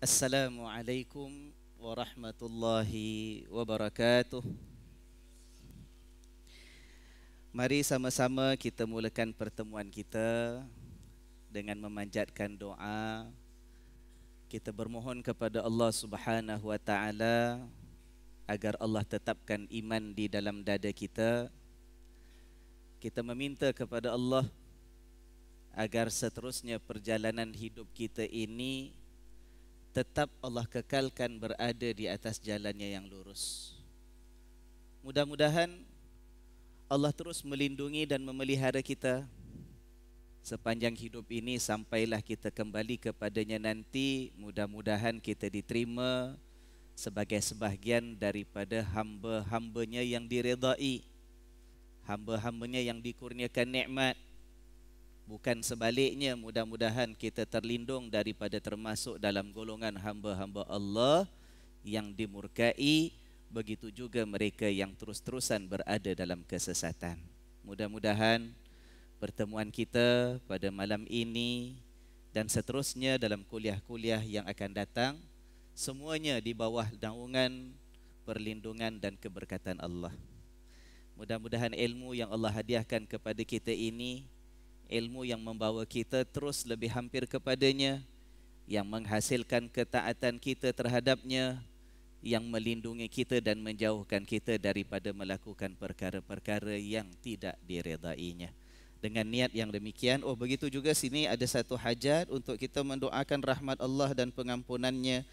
Assalamualaikum warahmatullahi wabarakatuh. Mari sama-sama kita mulakan pertemuan kita dengan memanjatkan doa. Kita bermohon kepada Allah Subhanahu wa taala agar Allah tetapkan iman di dalam dada kita. Kita meminta kepada Allah agar seterusnya perjalanan hidup kita ini tetap Allah kekalkan berada di atas jalannya yang lurus. Mudah-mudahan Allah terus melindungi dan memelihara kita sepanjang hidup ini sampailah kita kembali kepadanya nanti mudah-mudahan kita diterima sebagai sebahagian daripada hamba-hambanya yang diredai hamba-hambanya yang dikurniakan nikmat Bukan sebaliknya mudah-mudahan kita terlindung daripada termasuk dalam golongan hamba-hamba Allah yang dimurkai begitu juga mereka yang terus-terusan berada dalam kesesatan. Mudah-mudahan pertemuan kita pada malam ini dan seterusnya dalam kuliah-kuliah yang akan datang semuanya di bawah naungan perlindungan dan keberkatan Allah. Mudah-mudahan ilmu yang Allah hadiahkan kepada kita ini ilmu yang membawa kita terus lebih hampir kepadanya yang menghasilkan ketaatan kita terhadapnya yang melindungi kita dan menjauhkan kita daripada melakukan perkara-perkara yang tidak diredainya dengan niat yang demikian oh begitu juga sini ada satu hajat untuk kita mendoakan rahmat Allah dan pengampunannya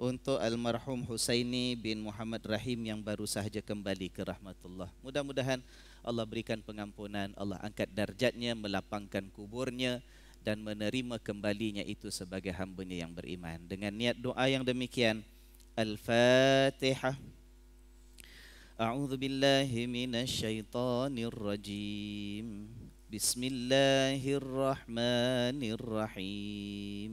untuk almarhum Husaini bin Muhammad Rahim yang baru sahaja kembali ke rahmatullah. Mudah-mudahan Allah berikan pengampunan, Allah angkat darjatnya, melapangkan kuburnya dan menerima kembalinya itu sebagai hambanya yang beriman. Dengan niat doa yang demikian, Al-Fatihah. أعوذ بالله من الشيطان الرجيم بسم الله الرحمن الرحيم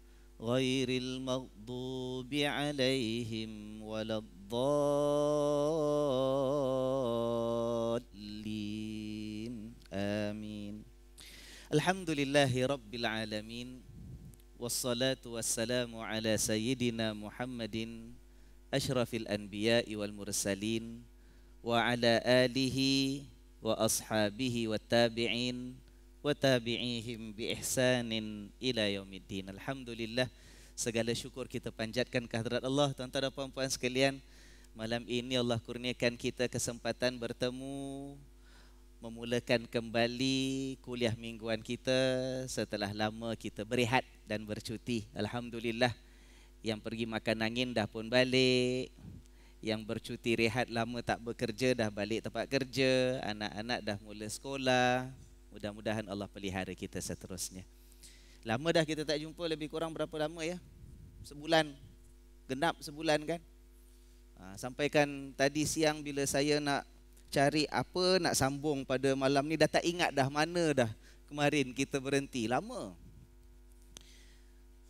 غير المغضوب عليهم ولا الضالين آمين الحمد لله رب العالمين والصلاة والسلام على سيدنا محمد أشرف الأنبياء والمرسلين وعلى آله وأصحابه والتابعين وتابعيهم بإحسان إلى يوم الدين الحمد لله segala syukur kita panjatkan kehadrat Allah tuan-tuan dan puan-puan sekalian malam ini Allah kurniakan kita kesempatan bertemu memulakan kembali kuliah mingguan kita setelah lama kita berehat dan bercuti alhamdulillah yang pergi makan angin dah pun balik yang bercuti rehat lama tak bekerja dah balik tempat kerja anak-anak dah mula sekolah Mudah-mudahan Allah pelihara kita seterusnya. Lama dah kita tak jumpa lebih kurang berapa lama ya? Sebulan. Genap sebulan kan? Ha, sampaikan tadi siang bila saya nak cari apa nak sambung pada malam ni dah tak ingat dah mana dah kemarin kita berhenti lama.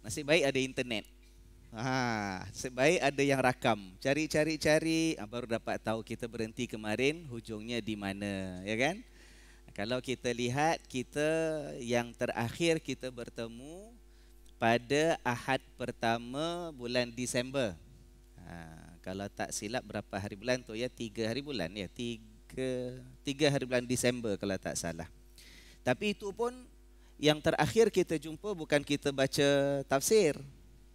Nasib baik ada internet. Ha, nasib baik ada yang rakam. Cari-cari cari, ah, baru dapat tahu kita berhenti kemarin hujungnya di mana, ya kan? Kalau kita lihat kita yang terakhir kita bertemu pada Ahad pertama bulan Disember. Ha, kalau tak silap berapa hari bulan tu ya tiga hari bulan ya tiga tiga hari bulan Disember kalau tak salah. Tapi itu pun yang terakhir kita jumpa bukan kita baca tafsir,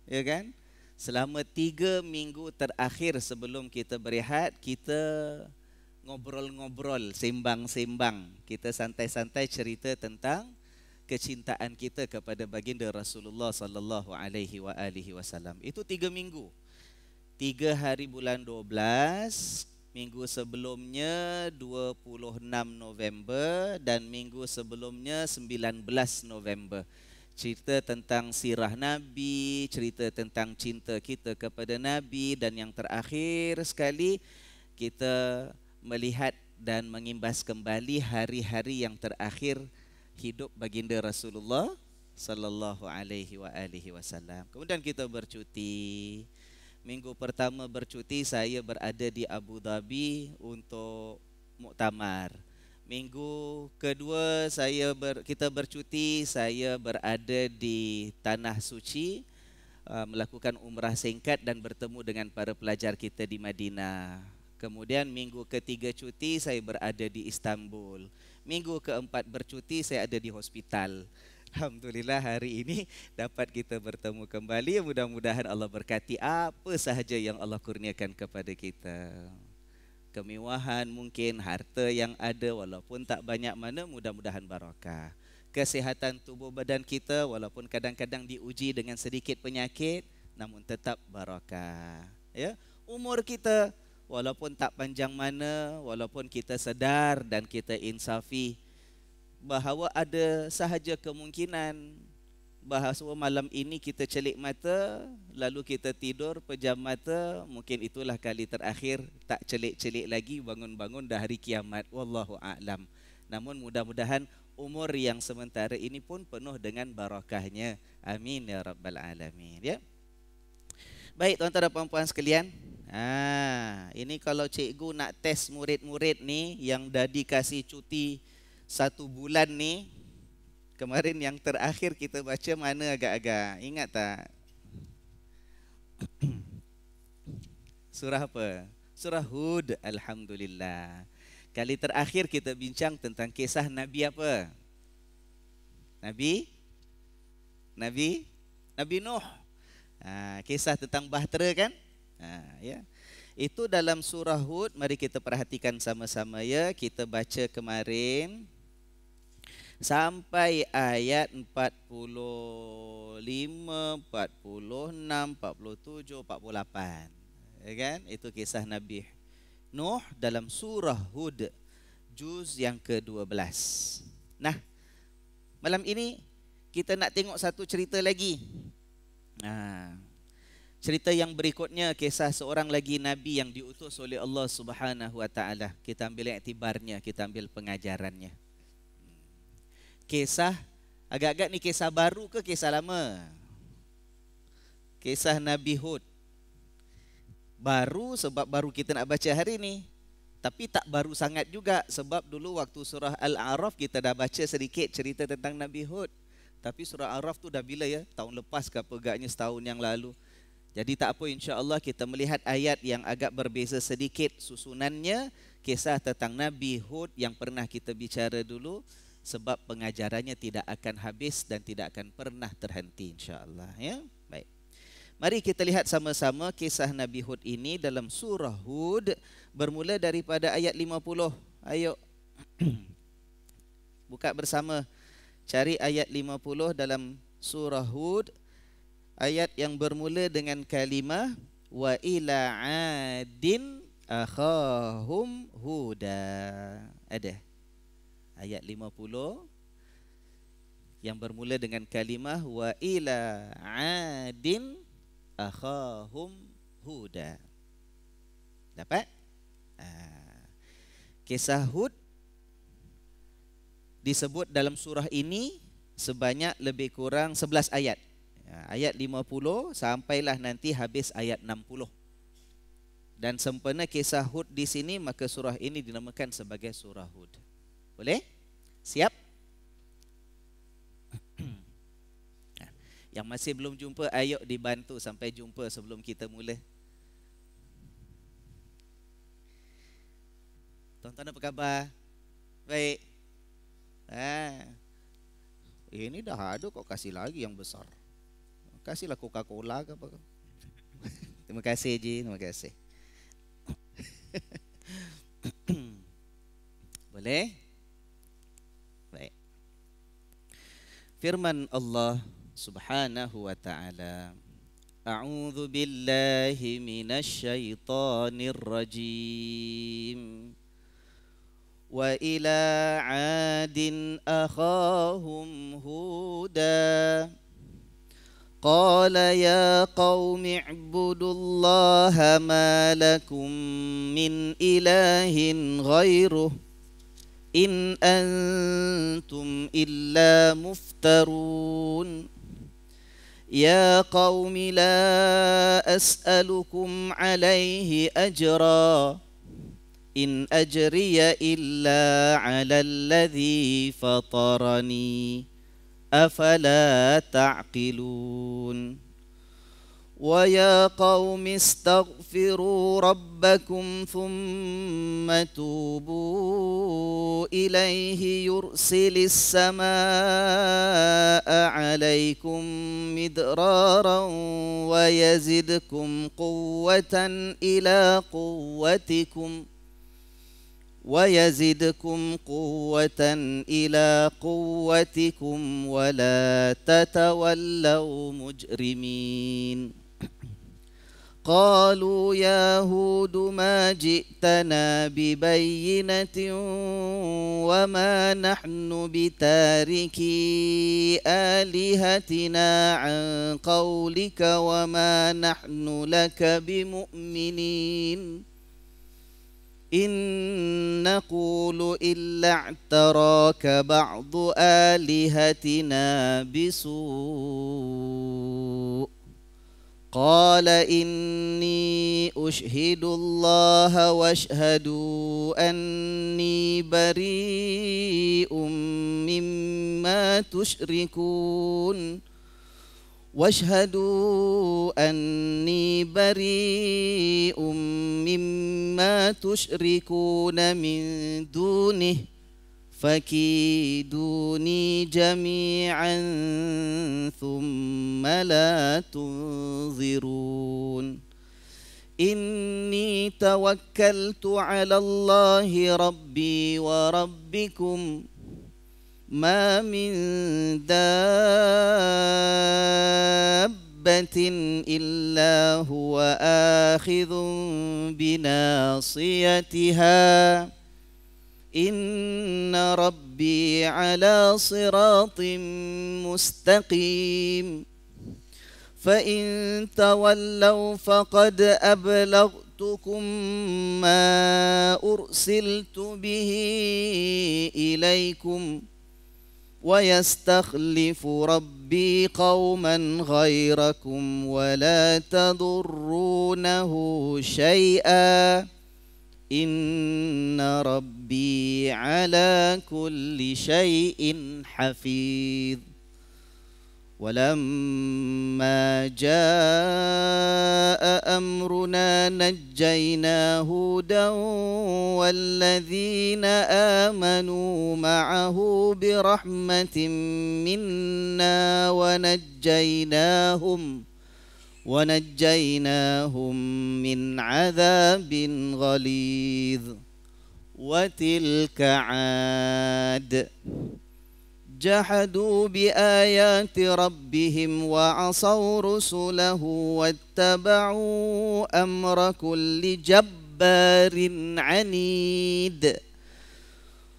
ya kan? Selama tiga minggu terakhir sebelum kita berehat kita ngobrol-ngobrol, sembang-sembang. Kita santai-santai cerita tentang kecintaan kita kepada baginda Rasulullah sallallahu alaihi wa alihi wasallam. Itu tiga minggu. Tiga hari bulan 12, minggu sebelumnya 26 November dan minggu sebelumnya 19 November. Cerita tentang sirah Nabi, cerita tentang cinta kita kepada Nabi dan yang terakhir sekali kita melihat dan mengimbas kembali hari-hari yang terakhir hidup baginda Rasulullah sallallahu alaihi wa alihi wasallam. Kemudian kita bercuti. Minggu pertama bercuti saya berada di Abu Dhabi untuk muktamar. Minggu kedua saya ber, kita bercuti, saya berada di tanah suci uh, melakukan umrah singkat dan bertemu dengan para pelajar kita di Madinah. Kemudian minggu ketiga cuti saya berada di Istanbul. Minggu keempat bercuti saya ada di hospital. Alhamdulillah hari ini dapat kita bertemu kembali. Mudah-mudahan Allah berkati apa sahaja yang Allah kurniakan kepada kita. Kemewahan mungkin harta yang ada walaupun tak banyak mana mudah-mudahan barakah. Kesehatan tubuh badan kita walaupun kadang-kadang diuji dengan sedikit penyakit namun tetap barakah. Ya, umur kita walaupun tak panjang mana, walaupun kita sedar dan kita insafi bahawa ada sahaja kemungkinan bahawa malam ini kita celik mata, lalu kita tidur pejam mata, mungkin itulah kali terakhir tak celik-celik lagi bangun-bangun dah hari kiamat. Wallahu a'lam. Namun mudah-mudahan umur yang sementara ini pun penuh dengan barakahnya. Amin ya rabbal alamin. Ya. Baik tuan-tuan dan puan-puan sekalian, Ah, ini kalau cikgu nak tes murid-murid ni yang dah dikasih cuti satu bulan ni, kemarin yang terakhir kita baca mana agak-agak? Ingat tak? Surah apa? Surah Hud, Alhamdulillah. Kali terakhir kita bincang tentang kisah Nabi apa? Nabi? Nabi? Nabi Nuh. Ha, kisah tentang Bahtera kan? Ha, ya. Itu dalam surah Hud, mari kita perhatikan sama-sama ya. Kita baca kemarin sampai ayat 45, 46, 47, 48. Ya kan? Itu kisah Nabi Nuh dalam surah Hud juz yang ke-12. Nah, malam ini kita nak tengok satu cerita lagi. Nah, ha. Cerita yang berikutnya kisah seorang lagi nabi yang diutus oleh Allah Subhanahu wa taala. Kita ambil iktibarnya, kita ambil pengajarannya. Kisah agak-agak ni kisah baru ke kisah lama? Kisah Nabi Hud. Baru sebab baru kita nak baca hari ini, Tapi tak baru sangat juga sebab dulu waktu surah Al-A'raf kita dah baca sedikit cerita tentang Nabi Hud. Tapi surah Al-A'raf tu dah bila ya? Tahun lepas ke apa setahun yang lalu. Jadi tak apa insya-Allah kita melihat ayat yang agak berbeza sedikit susunannya kisah tentang Nabi Hud yang pernah kita bicara dulu sebab pengajarannya tidak akan habis dan tidak akan pernah terhenti insya-Allah ya. Baik. Mari kita lihat sama-sama kisah Nabi Hud ini dalam surah Hud bermula daripada ayat 50. Ayo. Buka bersama. Cari ayat 50 dalam surah Hud ayat yang bermula dengan kalimah wa ila adin akhahum huda ada ayat 50 yang bermula dengan kalimah wa ila adin akhahum huda dapat ah. kisah hud disebut dalam surah ini sebanyak lebih kurang 11 ayat Ha, ayat 50 sampailah nanti habis ayat 60. Dan sempena kisah Hud di sini maka surah ini dinamakan sebagai surah Hud. Boleh? Siap? Ha, yang masih belum jumpa ayo dibantu sampai jumpa sebelum kita mula. Tuan-tuan apa khabar? Baik. Ha. Ini dah ada kau kasih lagi yang besar kasihlah Coca-Cola ke apa ke. terima kasih Ji, terima kasih. Boleh? Baik. Firman Allah Subhanahu wa taala. A'udzu billahi minasy syaithanir rajim. wa وَإِلَى adin a'khahum هُودًا قال يا قوم اعبدوا الله ما لكم من إله غيره إن أنتم إلا مفترون يا قوم لا أسألكم عليه أجرا إن أجري إلا على الذي فطرني أفلا تعقلون ويا قوم استغفروا ربكم ثم توبوا إليه يرسل السماء عليكم مدرارا ويزدكم قوة إلى قوتكم ۖ ويزدكم قوة إلى قوتكم ولا تتولوا مجرمين قالوا يا هود ما جئتنا ببينة وما نحن بتاركي آلهتنا عن قولك وما نحن لك بمؤمنين إن نقول إلا اعتراك بعض آلهتنا بسوء قال إني أشهد الله واشهدوا أني بريء مما تشركون واشهدوا اني بريء مما تشركون من دونه فكيدوني جميعا ثم لا تنظرون اني توكلت على الله ربي وربكم ما من دابة إلا هو آخذ بناصيتها إن ربي على صراط مستقيم فإن تولوا فقد أبلغتكم ما أرسلت به إليكم ويستخلف ربي قوما غيركم ولا تضرونه شيئا إن ربي على كل شيء حفيظ ولما جاء امرنا نجينا هودا والذين امنوا معه برحمه منا ونجيناهم ونجيناهم من عذاب غليظ وتلك عاد جحدوا بآيات ربهم وعصوا رسله واتبعوا أمر كل جبار عنيد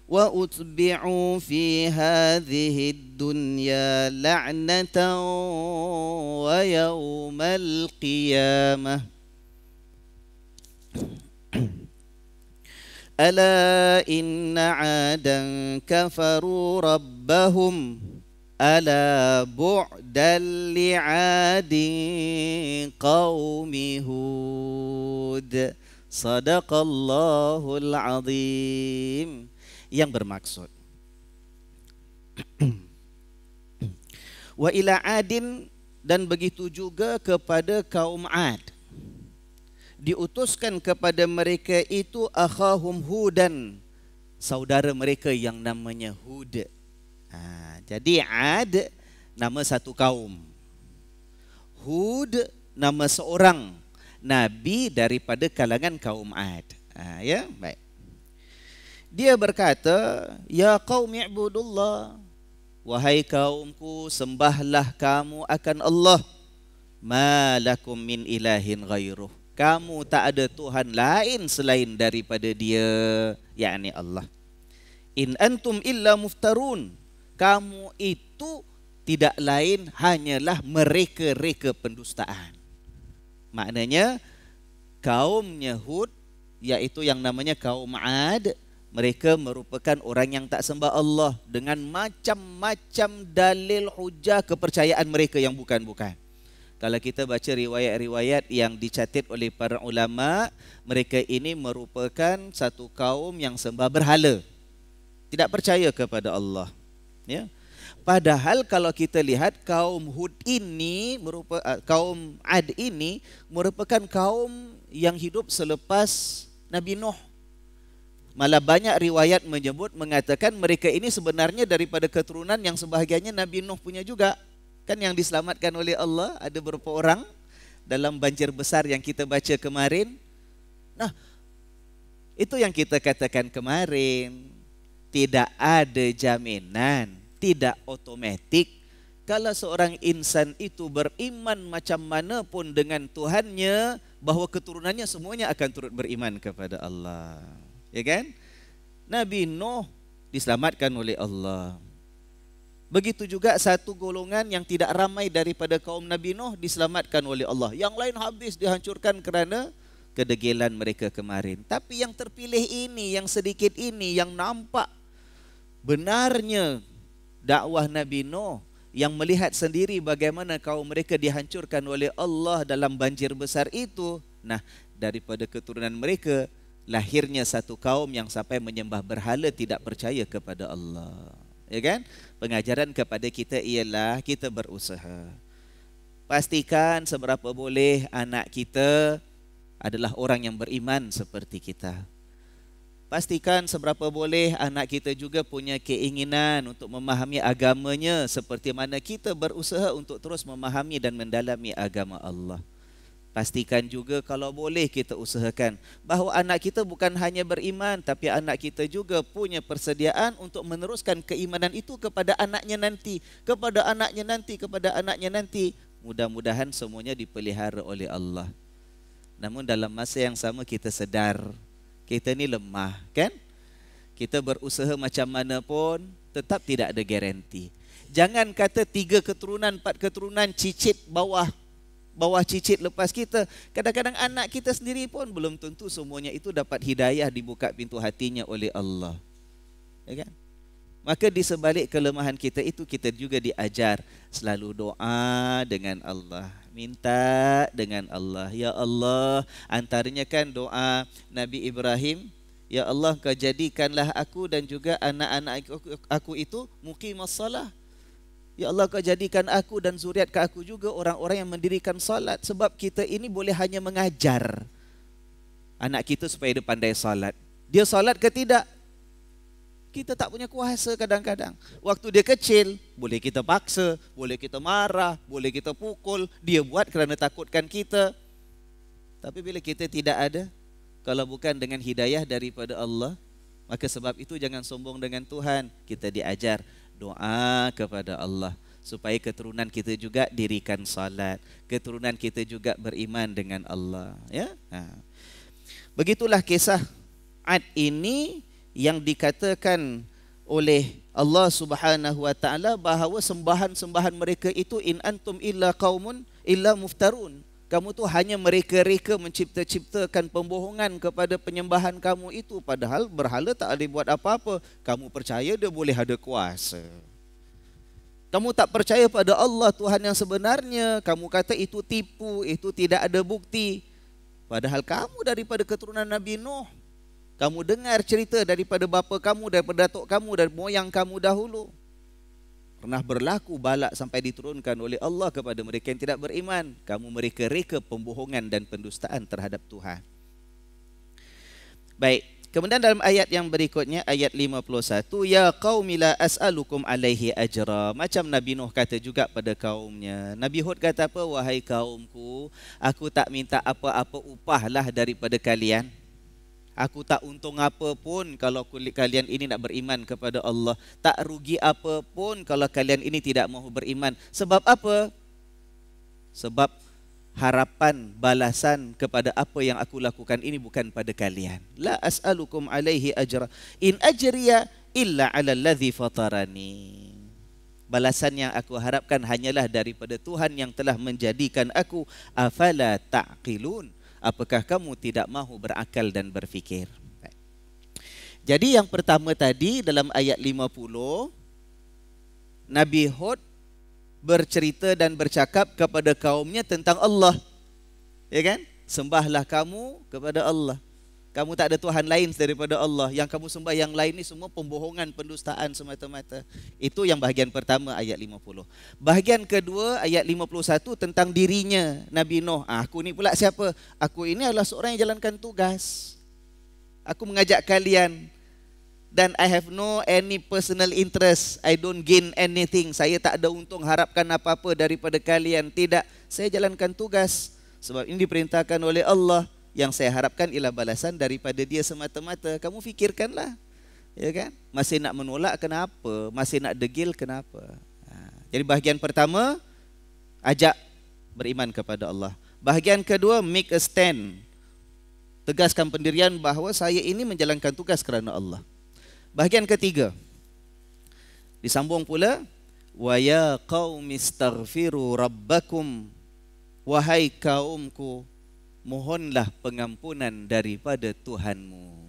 وأتبعوا في هذه الدنيا لعنة ويوم القيامة ألا إن عادا كفروا ربهم ألا بعدا لعاد قوم هود صدق الله العظيم yang bermaksud wa ila adin dan begitu juga kepada kaum ad diutuskan kepada mereka itu akhahum hudan saudara mereka yang namanya hud ha, jadi ad nama satu kaum hud nama seorang nabi daripada kalangan kaum ad ha, ya baik dia berkata ya qaum ibudullah wahai kaumku sembahlah kamu akan Allah malakum min ilahin ghairuh kamu tak ada tuhan lain selain daripada dia yakni Allah in antum illa muftarun kamu itu tidak lain hanyalah mereka-reka pendustaan maknanya kaum yahud yaitu yang namanya kaum ad mereka merupakan orang yang tak sembah Allah dengan macam-macam dalil hujah kepercayaan mereka yang bukan-bukan kalau kita baca riwayat-riwayat yang dicatat oleh para ulama mereka ini merupakan satu kaum yang sembah berhala tidak percaya kepada Allah ya padahal kalau kita lihat kaum Hud ini merupakan eh, kaum Ad ini merupakan kaum yang hidup selepas Nabi Nuh malah banyak riwayat menyebut mengatakan mereka ini sebenarnya daripada keturunan yang sebahagiannya Nabi Nuh punya juga Kan yang diselamatkan oleh Allah ada beberapa orang dalam banjir besar yang kita baca kemarin. Nah, itu yang kita katakan kemarin. Tidak ada jaminan, tidak otomatik. Kalau seorang insan itu beriman macam mana pun dengan Tuhannya, bahawa keturunannya semuanya akan turut beriman kepada Allah. Ya kan? Nabi Nuh diselamatkan oleh Allah. Begitu juga satu golongan yang tidak ramai daripada kaum Nabi Nuh diselamatkan oleh Allah. Yang lain habis dihancurkan kerana kedegilan mereka kemarin. Tapi yang terpilih ini, yang sedikit ini, yang nampak benarnya dakwah Nabi Nuh yang melihat sendiri bagaimana kaum mereka dihancurkan oleh Allah dalam banjir besar itu. Nah, daripada keturunan mereka lahirnya satu kaum yang sampai menyembah berhala tidak percaya kepada Allah ya kan? Pengajaran kepada kita ialah kita berusaha. Pastikan seberapa boleh anak kita adalah orang yang beriman seperti kita. Pastikan seberapa boleh anak kita juga punya keinginan untuk memahami agamanya seperti mana kita berusaha untuk terus memahami dan mendalami agama Allah. Pastikan juga kalau boleh kita usahakan bahawa anak kita bukan hanya beriman tapi anak kita juga punya persediaan untuk meneruskan keimanan itu kepada anaknya nanti, kepada anaknya nanti, kepada anaknya nanti. Mudah-mudahan semuanya dipelihara oleh Allah. Namun dalam masa yang sama kita sedar kita ni lemah, kan? Kita berusaha macam mana pun tetap tidak ada garanti. Jangan kata tiga keturunan, empat keturunan cicit bawah bawah cicit lepas kita. Kadang-kadang anak kita sendiri pun belum tentu semuanya itu dapat hidayah dibuka pintu hatinya oleh Allah. Ya kan? Maka di sebalik kelemahan kita itu kita juga diajar selalu doa dengan Allah. Minta dengan Allah. Ya Allah, antaranya kan doa Nabi Ibrahim. Ya Allah, kejadikanlah aku dan juga anak-anak aku itu mukim as-salah. Ya Allah kau jadikan aku dan zuriat ke aku juga orang-orang yang mendirikan salat sebab kita ini boleh hanya mengajar anak kita supaya dia pandai salat. Dia salat ke tidak? Kita tak punya kuasa kadang-kadang. Waktu dia kecil, boleh kita paksa, boleh kita marah, boleh kita pukul. Dia buat kerana takutkan kita. Tapi bila kita tidak ada, kalau bukan dengan hidayah daripada Allah, maka sebab itu jangan sombong dengan Tuhan. Kita diajar doa kepada Allah supaya keturunan kita juga dirikan salat, keturunan kita juga beriman dengan Allah, ya. Ha. Begitulah kisah Ad ini yang dikatakan oleh Allah Subhanahu wa taala bahawa sembahan-sembahan mereka itu in antum illa qaumun illa muftarun. Kamu tu hanya mereka-reka mencipta-ciptakan pembohongan kepada penyembahan kamu itu padahal berhala tak ada buat apa-apa. Kamu percaya dia boleh ada kuasa. Kamu tak percaya pada Allah Tuhan yang sebenarnya. Kamu kata itu tipu, itu tidak ada bukti. Padahal kamu daripada keturunan Nabi Nuh. Kamu dengar cerita daripada bapa kamu, daripada datuk kamu, daripada moyang kamu dahulu pernah berlaku balak sampai diturunkan oleh Allah kepada mereka yang tidak beriman. Kamu mereka reka pembohongan dan pendustaan terhadap Tuhan. Baik, kemudian dalam ayat yang berikutnya ayat 51 ya qaumi la as'alukum alaihi ajra. Macam Nabi Nuh kata juga pada kaumnya. Nabi Hud kata apa? Wahai kaumku, aku tak minta apa-apa upahlah daripada kalian. Aku tak untung apa pun kalau kalian ini nak beriman kepada Allah. Tak rugi apa pun kalau kalian ini tidak mahu beriman. Sebab apa? Sebab harapan balasan kepada apa yang aku lakukan ini bukan pada kalian. La as'alukum alaihi ajra in ajriya illa ala alladhi fatarani. Balasan yang aku harapkan hanyalah daripada Tuhan yang telah menjadikan aku afala taqilun apakah kamu tidak mahu berakal dan berfikir? Jadi yang pertama tadi dalam ayat 50 Nabi Hud bercerita dan bercakap kepada kaumnya tentang Allah. Ya kan? Sembahlah kamu kepada Allah. Kamu tak ada Tuhan lain daripada Allah. Yang kamu sembah yang lain ini semua pembohongan, pendustaan semata-mata. Itu yang bahagian pertama ayat 50. Bahagian kedua ayat 51 tentang dirinya Nabi Nuh. Ah, aku ini pula siapa? Aku ini adalah seorang yang jalankan tugas. Aku mengajak kalian dan I have no any personal interest. I don't gain anything. Saya tak ada untung harapkan apa-apa daripada kalian. Tidak. Saya jalankan tugas. Sebab ini diperintahkan oleh Allah yang saya harapkan ialah balasan daripada dia semata-mata kamu fikirkanlah ya kan masih nak menolak kenapa masih nak degil kenapa ha. jadi bahagian pertama ajak beriman kepada Allah bahagian kedua make a stand tegaskan pendirian bahawa saya ini menjalankan tugas kerana Allah bahagian ketiga disambung pula wa ya qaumi rabbakum wahai kaumku mohonlah pengampunan daripada Tuhanmu.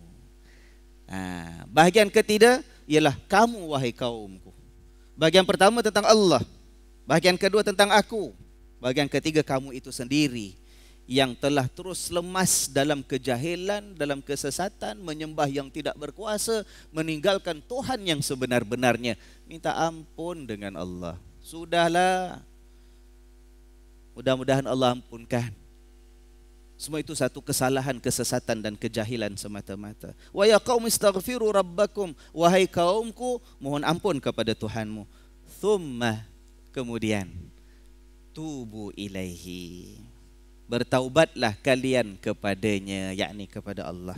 Nah, ha, bahagian ketiga ialah kamu wahai kaumku. Bahagian pertama tentang Allah. Bahagian kedua tentang aku. Bahagian ketiga kamu itu sendiri yang telah terus lemas dalam kejahilan, dalam kesesatan, menyembah yang tidak berkuasa, meninggalkan Tuhan yang sebenar-benarnya. Minta ampun dengan Allah. Sudahlah. Mudah-mudahan Allah ampunkan. Semua itu satu kesalahan, kesesatan dan kejahilan semata-mata. Wa ya qaum istaghfiru rabbakum, wahai kaumku, mohon ampun kepada Tuhanmu. Thumma kemudian tubu ilaihi. Bertaubatlah kalian kepadanya, yakni kepada Allah.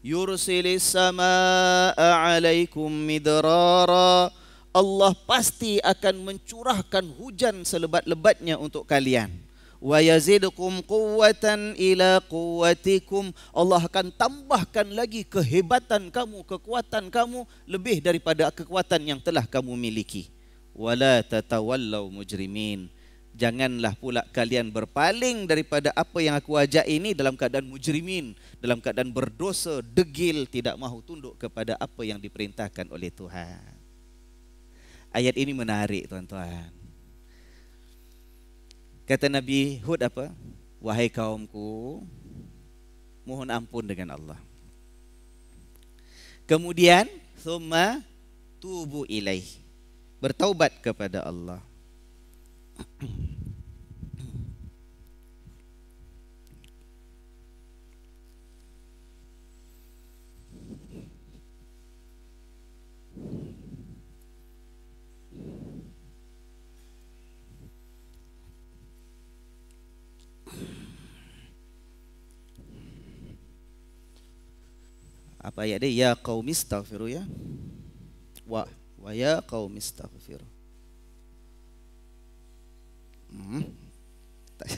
Yursilis samaa'a 'alaikum midrara. Allah pasti akan mencurahkan hujan selebat-lebatnya untuk kalian wa yazidukum quwwatan ila quwwatikum Allah akan tambahkan lagi kehebatan kamu kekuatan kamu lebih daripada kekuatan yang telah kamu miliki wala tatawallau mujrimin janganlah pula kalian berpaling daripada apa yang aku ajak ini dalam keadaan mujrimin dalam keadaan berdosa degil tidak mahu tunduk kepada apa yang diperintahkan oleh Tuhan ayat ini menarik tuan-tuan Kata Nabi Hud apa? Wahai kaumku, mohon ampun dengan Allah. Kemudian, thumma tubuh ilaih. Bertaubat kepada Allah. apa ayat dia ya qaumistaghfiru ya wa wa ya qaumistaghfiru hmm tak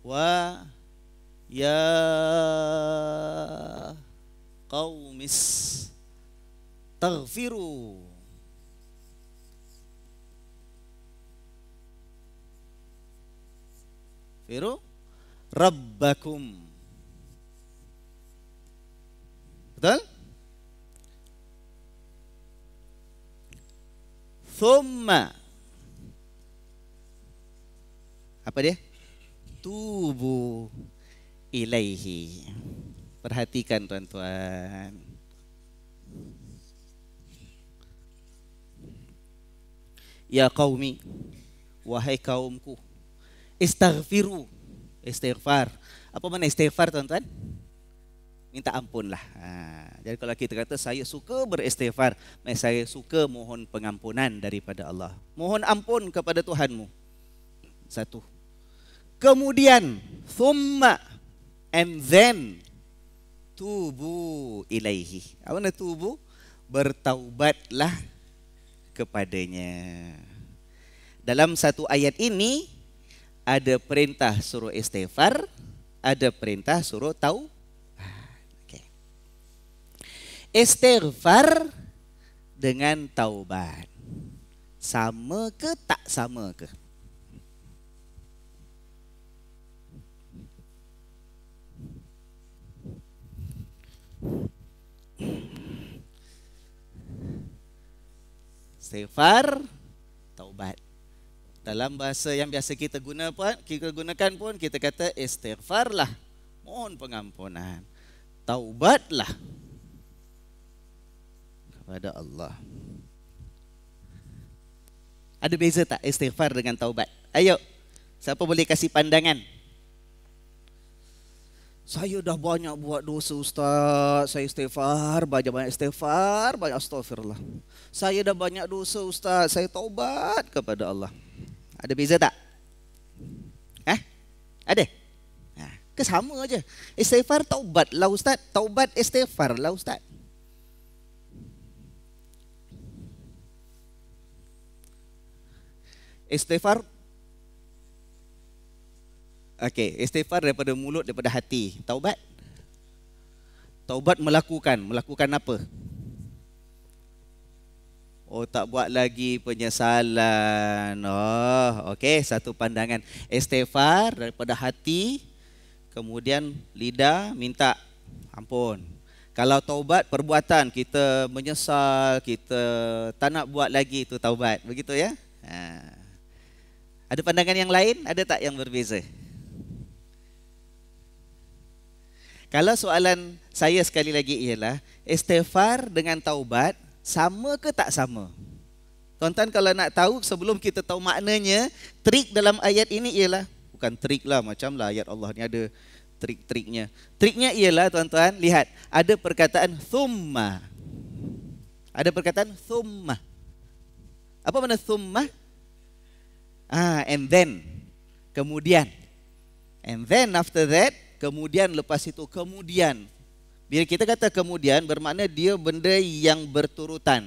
wa ya qaumis taghfiru Firu Rabbakum. Betul? Thumma Apa dia? Tubu ilaihi Perhatikan tuan-tuan Ya kaumi Wahai kaumku istaghfiru istighfar apa mana istighfar tuan-tuan minta ampun lah. Ha. Jadi kalau kita kata saya suka beristighfar, saya suka mohon pengampunan daripada Allah. Mohon ampun kepada Tuhanmu. Satu. Kemudian, thumma and then tubu ilaihi. Apa nak tubu? Bertaubatlah kepadanya. Dalam satu ayat ini, Ada perintah suruh istighfar, ada perintah suruh tahu. Okay. Istighfar dengan taubat. Sama ke tak sama ke? Istighfar dalam bahasa yang biasa kita guna pun kita gunakan pun kita kata lah, mohon pengampunan taubatlah kepada Allah ada beza tak istighfar dengan taubat ayo siapa boleh kasih pandangan saya dah banyak buat dosa ustaz. Saya istighfar, banyak-banyak istighfar, banyak astagfirullah. Saya dah banyak dosa ustaz. Saya taubat kepada Allah. Ada beza tak? Eh? Ada? Ha. Ke sama aja. Istighfar taubat lah ustaz. Taubat istighfar lah ustaz. Istighfar Okey, istighfar daripada mulut daripada hati. Taubat Taubat melakukan, melakukan apa? Oh tak buat lagi penyesalan. Oh, okey satu pandangan istighfar daripada hati kemudian lidah minta ampun. Kalau taubat perbuatan kita menyesal, kita tak nak buat lagi itu taubat. Begitu ya? Ha. Ada pandangan yang lain? Ada tak yang berbeza? Kalau soalan saya sekali lagi ialah istighfar dengan taubat sama ke tak sama? Tuan-tuan kalau nak tahu sebelum kita tahu maknanya, trik dalam ayat ini ialah, bukan trik lah macam lah ayat Allah ni ada trik-triknya. Triknya ialah tuan-tuan, lihat ada perkataan thumma. Ada perkataan thumma. Apa mana thumma? Ah, and then. Kemudian. And then after that, kemudian lepas itu kemudian bila kita kata kemudian bermakna dia benda yang berturutan.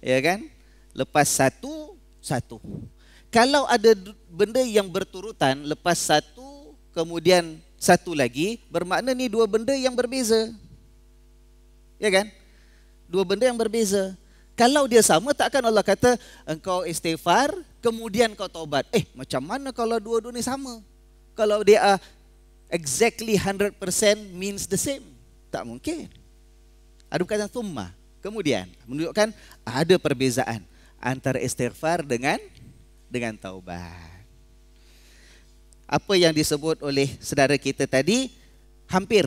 Ya kan? Lepas satu, satu. Kalau ada benda yang berturutan, lepas satu, kemudian satu lagi, bermakna ni dua benda yang berbeza. Ya kan? Dua benda yang berbeza. Kalau dia sama, takkan Allah kata, engkau istighfar, kemudian kau taubat. Eh, macam mana kalau dua-dua ni sama? Kalau dia ah, exactly 100% means the same. Tak mungkin. Ada perkataan summa. Kemudian menunjukkan ada perbezaan antara istighfar dengan dengan taubat. Apa yang disebut oleh saudara kita tadi hampir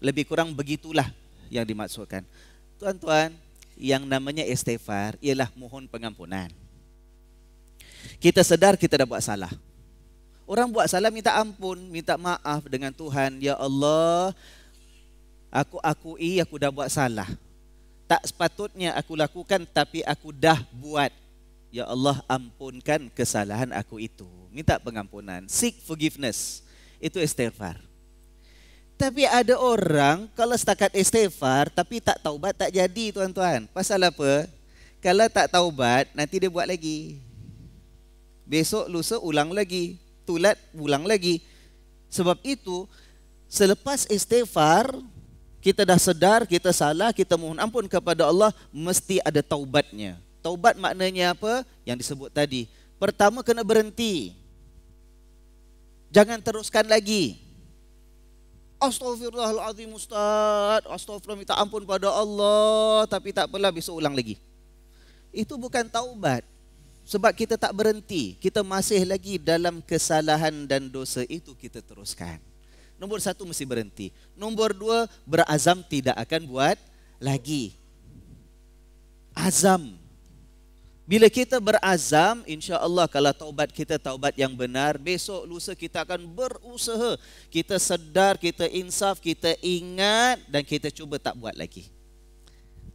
lebih kurang begitulah yang dimaksudkan. Tuan-tuan, yang namanya istighfar ialah mohon pengampunan. Kita sedar kita dah buat salah. Orang buat salah minta ampun, minta maaf dengan Tuhan. Ya Allah, aku akui aku dah buat salah. Tak sepatutnya aku lakukan tapi aku dah buat. Ya Allah ampunkan kesalahan aku itu. Minta pengampunan. Seek forgiveness. Itu istighfar. Tapi ada orang kalau setakat istighfar tapi tak taubat tak jadi tuan-tuan. Pasal apa? Kalau tak taubat nanti dia buat lagi. Besok lusa ulang lagi. Tulat ulang lagi. Sebab itu selepas istighfar kita dah sedar kita salah kita mohon ampun kepada Allah mesti ada taubatnya taubat maknanya apa yang disebut tadi pertama kena berhenti jangan teruskan lagi Astaghfirullahaladzim Ustaz Astaghfirullah minta ampun pada Allah Tapi tak apalah besok ulang lagi Itu bukan taubat Sebab kita tak berhenti Kita masih lagi dalam kesalahan dan dosa itu kita teruskan Nomor satu mesti berhenti. Nomor dua berazam tidak akan buat lagi. Azam. Bila kita berazam, insya Allah kalau taubat kita taubat yang benar, besok lusa kita akan berusaha. Kita sedar, kita insaf, kita ingat dan kita cuba tak buat lagi.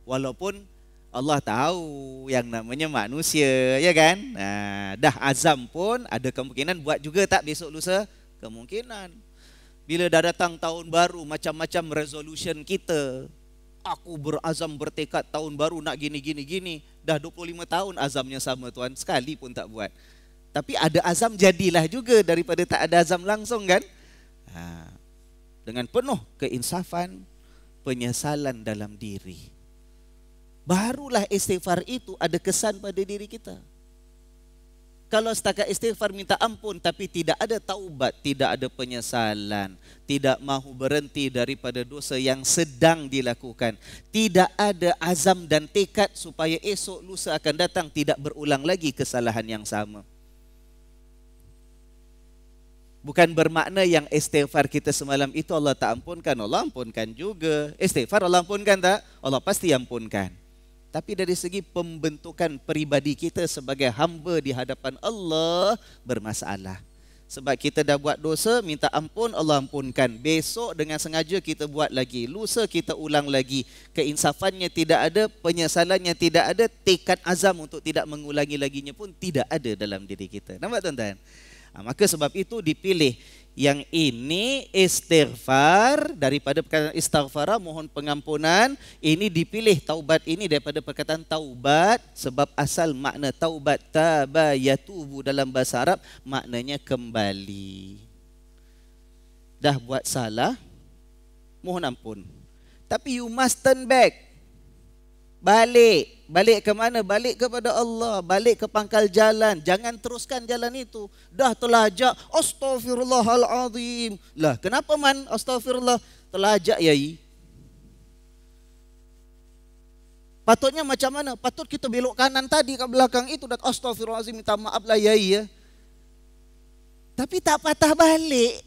Walaupun Allah tahu yang namanya manusia, ya kan? Nah, dah azam pun ada kemungkinan buat juga tak besok lusa? Kemungkinan. Bila dah datang tahun baru macam-macam resolution kita. Aku berazam bertekad tahun baru nak gini gini gini. Dah 25 tahun azamnya sama tuan, sekali pun tak buat. Tapi ada azam jadilah juga daripada tak ada azam langsung kan? Ha. Dengan penuh keinsafan, penyesalan dalam diri. Barulah istighfar itu ada kesan pada diri kita kalau setakat istighfar minta ampun tapi tidak ada taubat, tidak ada penyesalan, tidak mahu berhenti daripada dosa yang sedang dilakukan, tidak ada azam dan tekad supaya esok lusa akan datang tidak berulang lagi kesalahan yang sama. Bukan bermakna yang istighfar kita semalam itu Allah tak ampunkan, Allah ampunkan juga. Istighfar Allah ampunkan tak? Allah pasti ampunkan tapi dari segi pembentukan peribadi kita sebagai hamba di hadapan Allah bermasalah sebab kita dah buat dosa minta ampun Allah ampunkan besok dengan sengaja kita buat lagi lusa kita ulang lagi keinsafannya tidak ada penyesalannya tidak ada tekad azam untuk tidak mengulangi laginya pun tidak ada dalam diri kita nampak tuan-tuan ha, maka sebab itu dipilih yang ini istighfar daripada perkataan istighfar mohon pengampunan ini dipilih taubat ini daripada perkataan taubat sebab asal makna taubat taba yatubu dalam bahasa Arab maknanya kembali dah buat salah mohon ampun tapi you must turn back balik balik ke mana balik kepada Allah balik ke pangkal jalan jangan teruskan jalan itu dah telajak astagfirullahalazim lah kenapa man astagfirullah telajak yai patutnya macam mana patut kita belok kanan tadi ke belakang itu dah astagfirullahalazim minta maaf lah yai ya tapi tak patah balik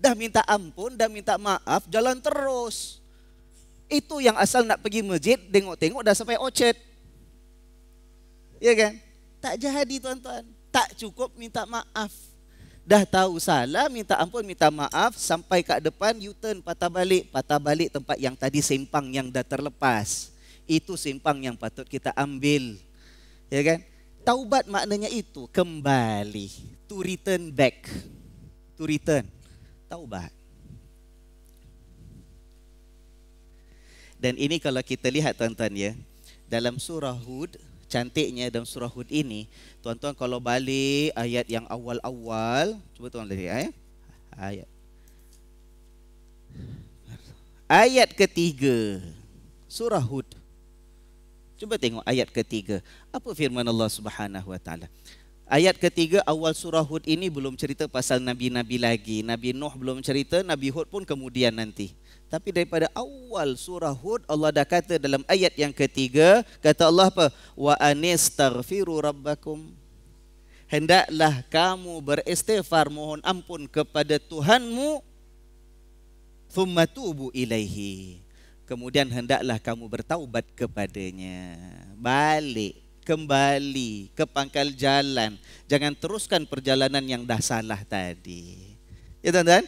dah minta ampun dah minta maaf jalan terus itu yang asal nak pergi masjid, tengok-tengok dah sampai ocet. Ya kan? Tak jadi tuan-tuan. Tak cukup minta maaf. Dah tahu salah, minta ampun, minta maaf. Sampai kat depan, you turn patah balik. Patah balik tempat yang tadi simpang yang dah terlepas. Itu simpang yang patut kita ambil. Ya kan? Taubat maknanya itu, kembali. To return back. To return. Taubat. Dan ini kalau kita lihat tuan-tuan ya, dalam surah Hud, cantiknya dalam surah Hud ini, tuan-tuan kalau balik ayat yang awal-awal, cuba tuan lihat eh, ya. Ayat. Ayat ketiga surah Hud. Cuba tengok ayat ketiga. Apa firman Allah Subhanahu Wa Taala? Ayat ketiga awal surah Hud ini belum cerita pasal nabi-nabi lagi. Nabi Nuh belum cerita, Nabi Hud pun kemudian nanti. Tapi daripada awal surah Hud Allah dah kata dalam ayat yang ketiga kata Allah apa? Wa anistaghfiru rabbakum. Hendaklah kamu beristighfar mohon ampun kepada Tuhanmu. Thumma tubu ilaihi. Kemudian hendaklah kamu bertaubat kepadanya. Balik kembali ke pangkal jalan. Jangan teruskan perjalanan yang dah salah tadi. Ya tuan-tuan?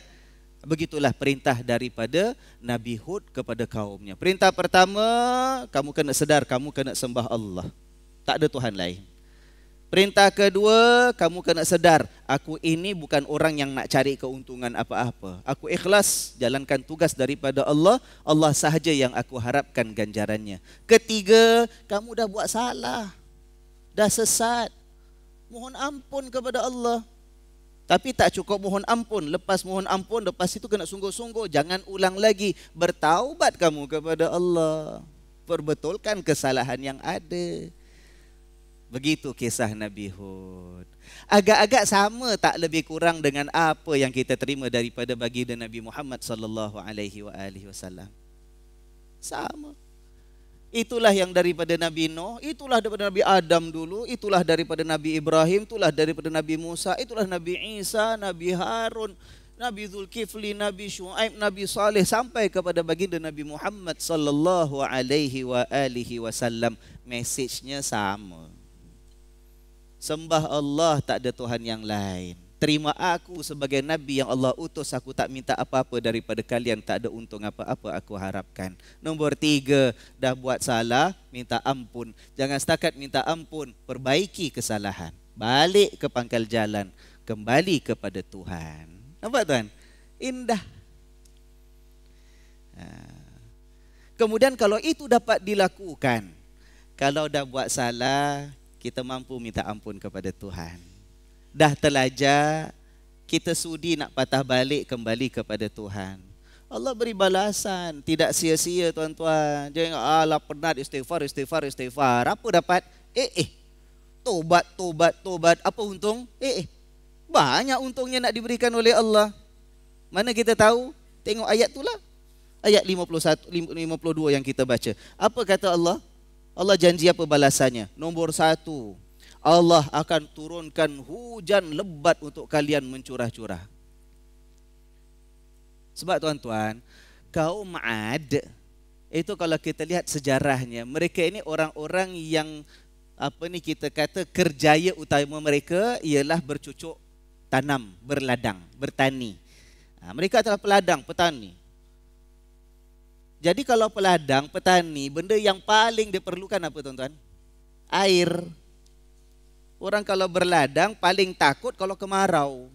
Begitulah perintah daripada Nabi Hud kepada kaumnya. Perintah pertama, kamu kena sedar, kamu kena sembah Allah. Tak ada Tuhan lain. Perintah kedua, kamu kena sedar, aku ini bukan orang yang nak cari keuntungan apa-apa. Aku ikhlas jalankan tugas daripada Allah, Allah sahaja yang aku harapkan ganjarannya. Ketiga, kamu dah buat salah, dah sesat. Mohon ampun kepada Allah, tapi tak cukup mohon ampun. Lepas mohon ampun, lepas itu kena sungguh-sungguh. Jangan ulang lagi. Bertaubat kamu kepada Allah. Perbetulkan kesalahan yang ada. Begitu kisah Nabi Hud. Agak-agak sama tak lebih kurang dengan apa yang kita terima daripada baginda Nabi Muhammad sallallahu alaihi wasallam. Sama. Itulah yang daripada Nabi Nuh, itulah daripada Nabi Adam dulu, itulah daripada Nabi Ibrahim, itulah daripada Nabi Musa, itulah Nabi Isa, Nabi Harun, Nabi Zulkifli, Nabi Shu'aib, Nabi Saleh sampai kepada baginda Nabi Muhammad sallallahu alaihi wa alihi wasallam. Message-nya sama. Sembah Allah tak ada Tuhan yang lain. Terima aku sebagai Nabi yang Allah utus Aku tak minta apa-apa daripada kalian Tak ada untung apa-apa aku harapkan Nombor tiga Dah buat salah Minta ampun Jangan setakat minta ampun Perbaiki kesalahan Balik ke pangkal jalan Kembali kepada Tuhan Nampak tuan? Indah ha. Kemudian kalau itu dapat dilakukan Kalau dah buat salah Kita mampu minta ampun kepada Tuhan dah telajar kita sudi nak patah balik kembali kepada Tuhan. Allah beri balasan, tidak sia-sia tuan-tuan. Jangan ingat, alah penat istighfar, istighfar, istighfar. Apa dapat? Eh, eh. Tobat, tobat, tobat. Apa untung? Eh, eh. Banyak untungnya nak diberikan oleh Allah. Mana kita tahu? Tengok ayat itulah. Ayat 51, 52 yang kita baca. Apa kata Allah? Allah janji apa balasannya? Nombor Nombor satu. Allah akan turunkan hujan lebat untuk kalian mencurah-curah. Sebab tuan-tuan, kaum Ad itu kalau kita lihat sejarahnya, mereka ini orang-orang yang apa ni kita kata kerjaya utama mereka ialah bercucuk tanam, berladang, bertani. Ha, mereka adalah peladang, petani. Jadi kalau peladang, petani, benda yang paling diperlukan apa tuan-tuan? Air. Orang kalau berladang paling takut kalau kemarau.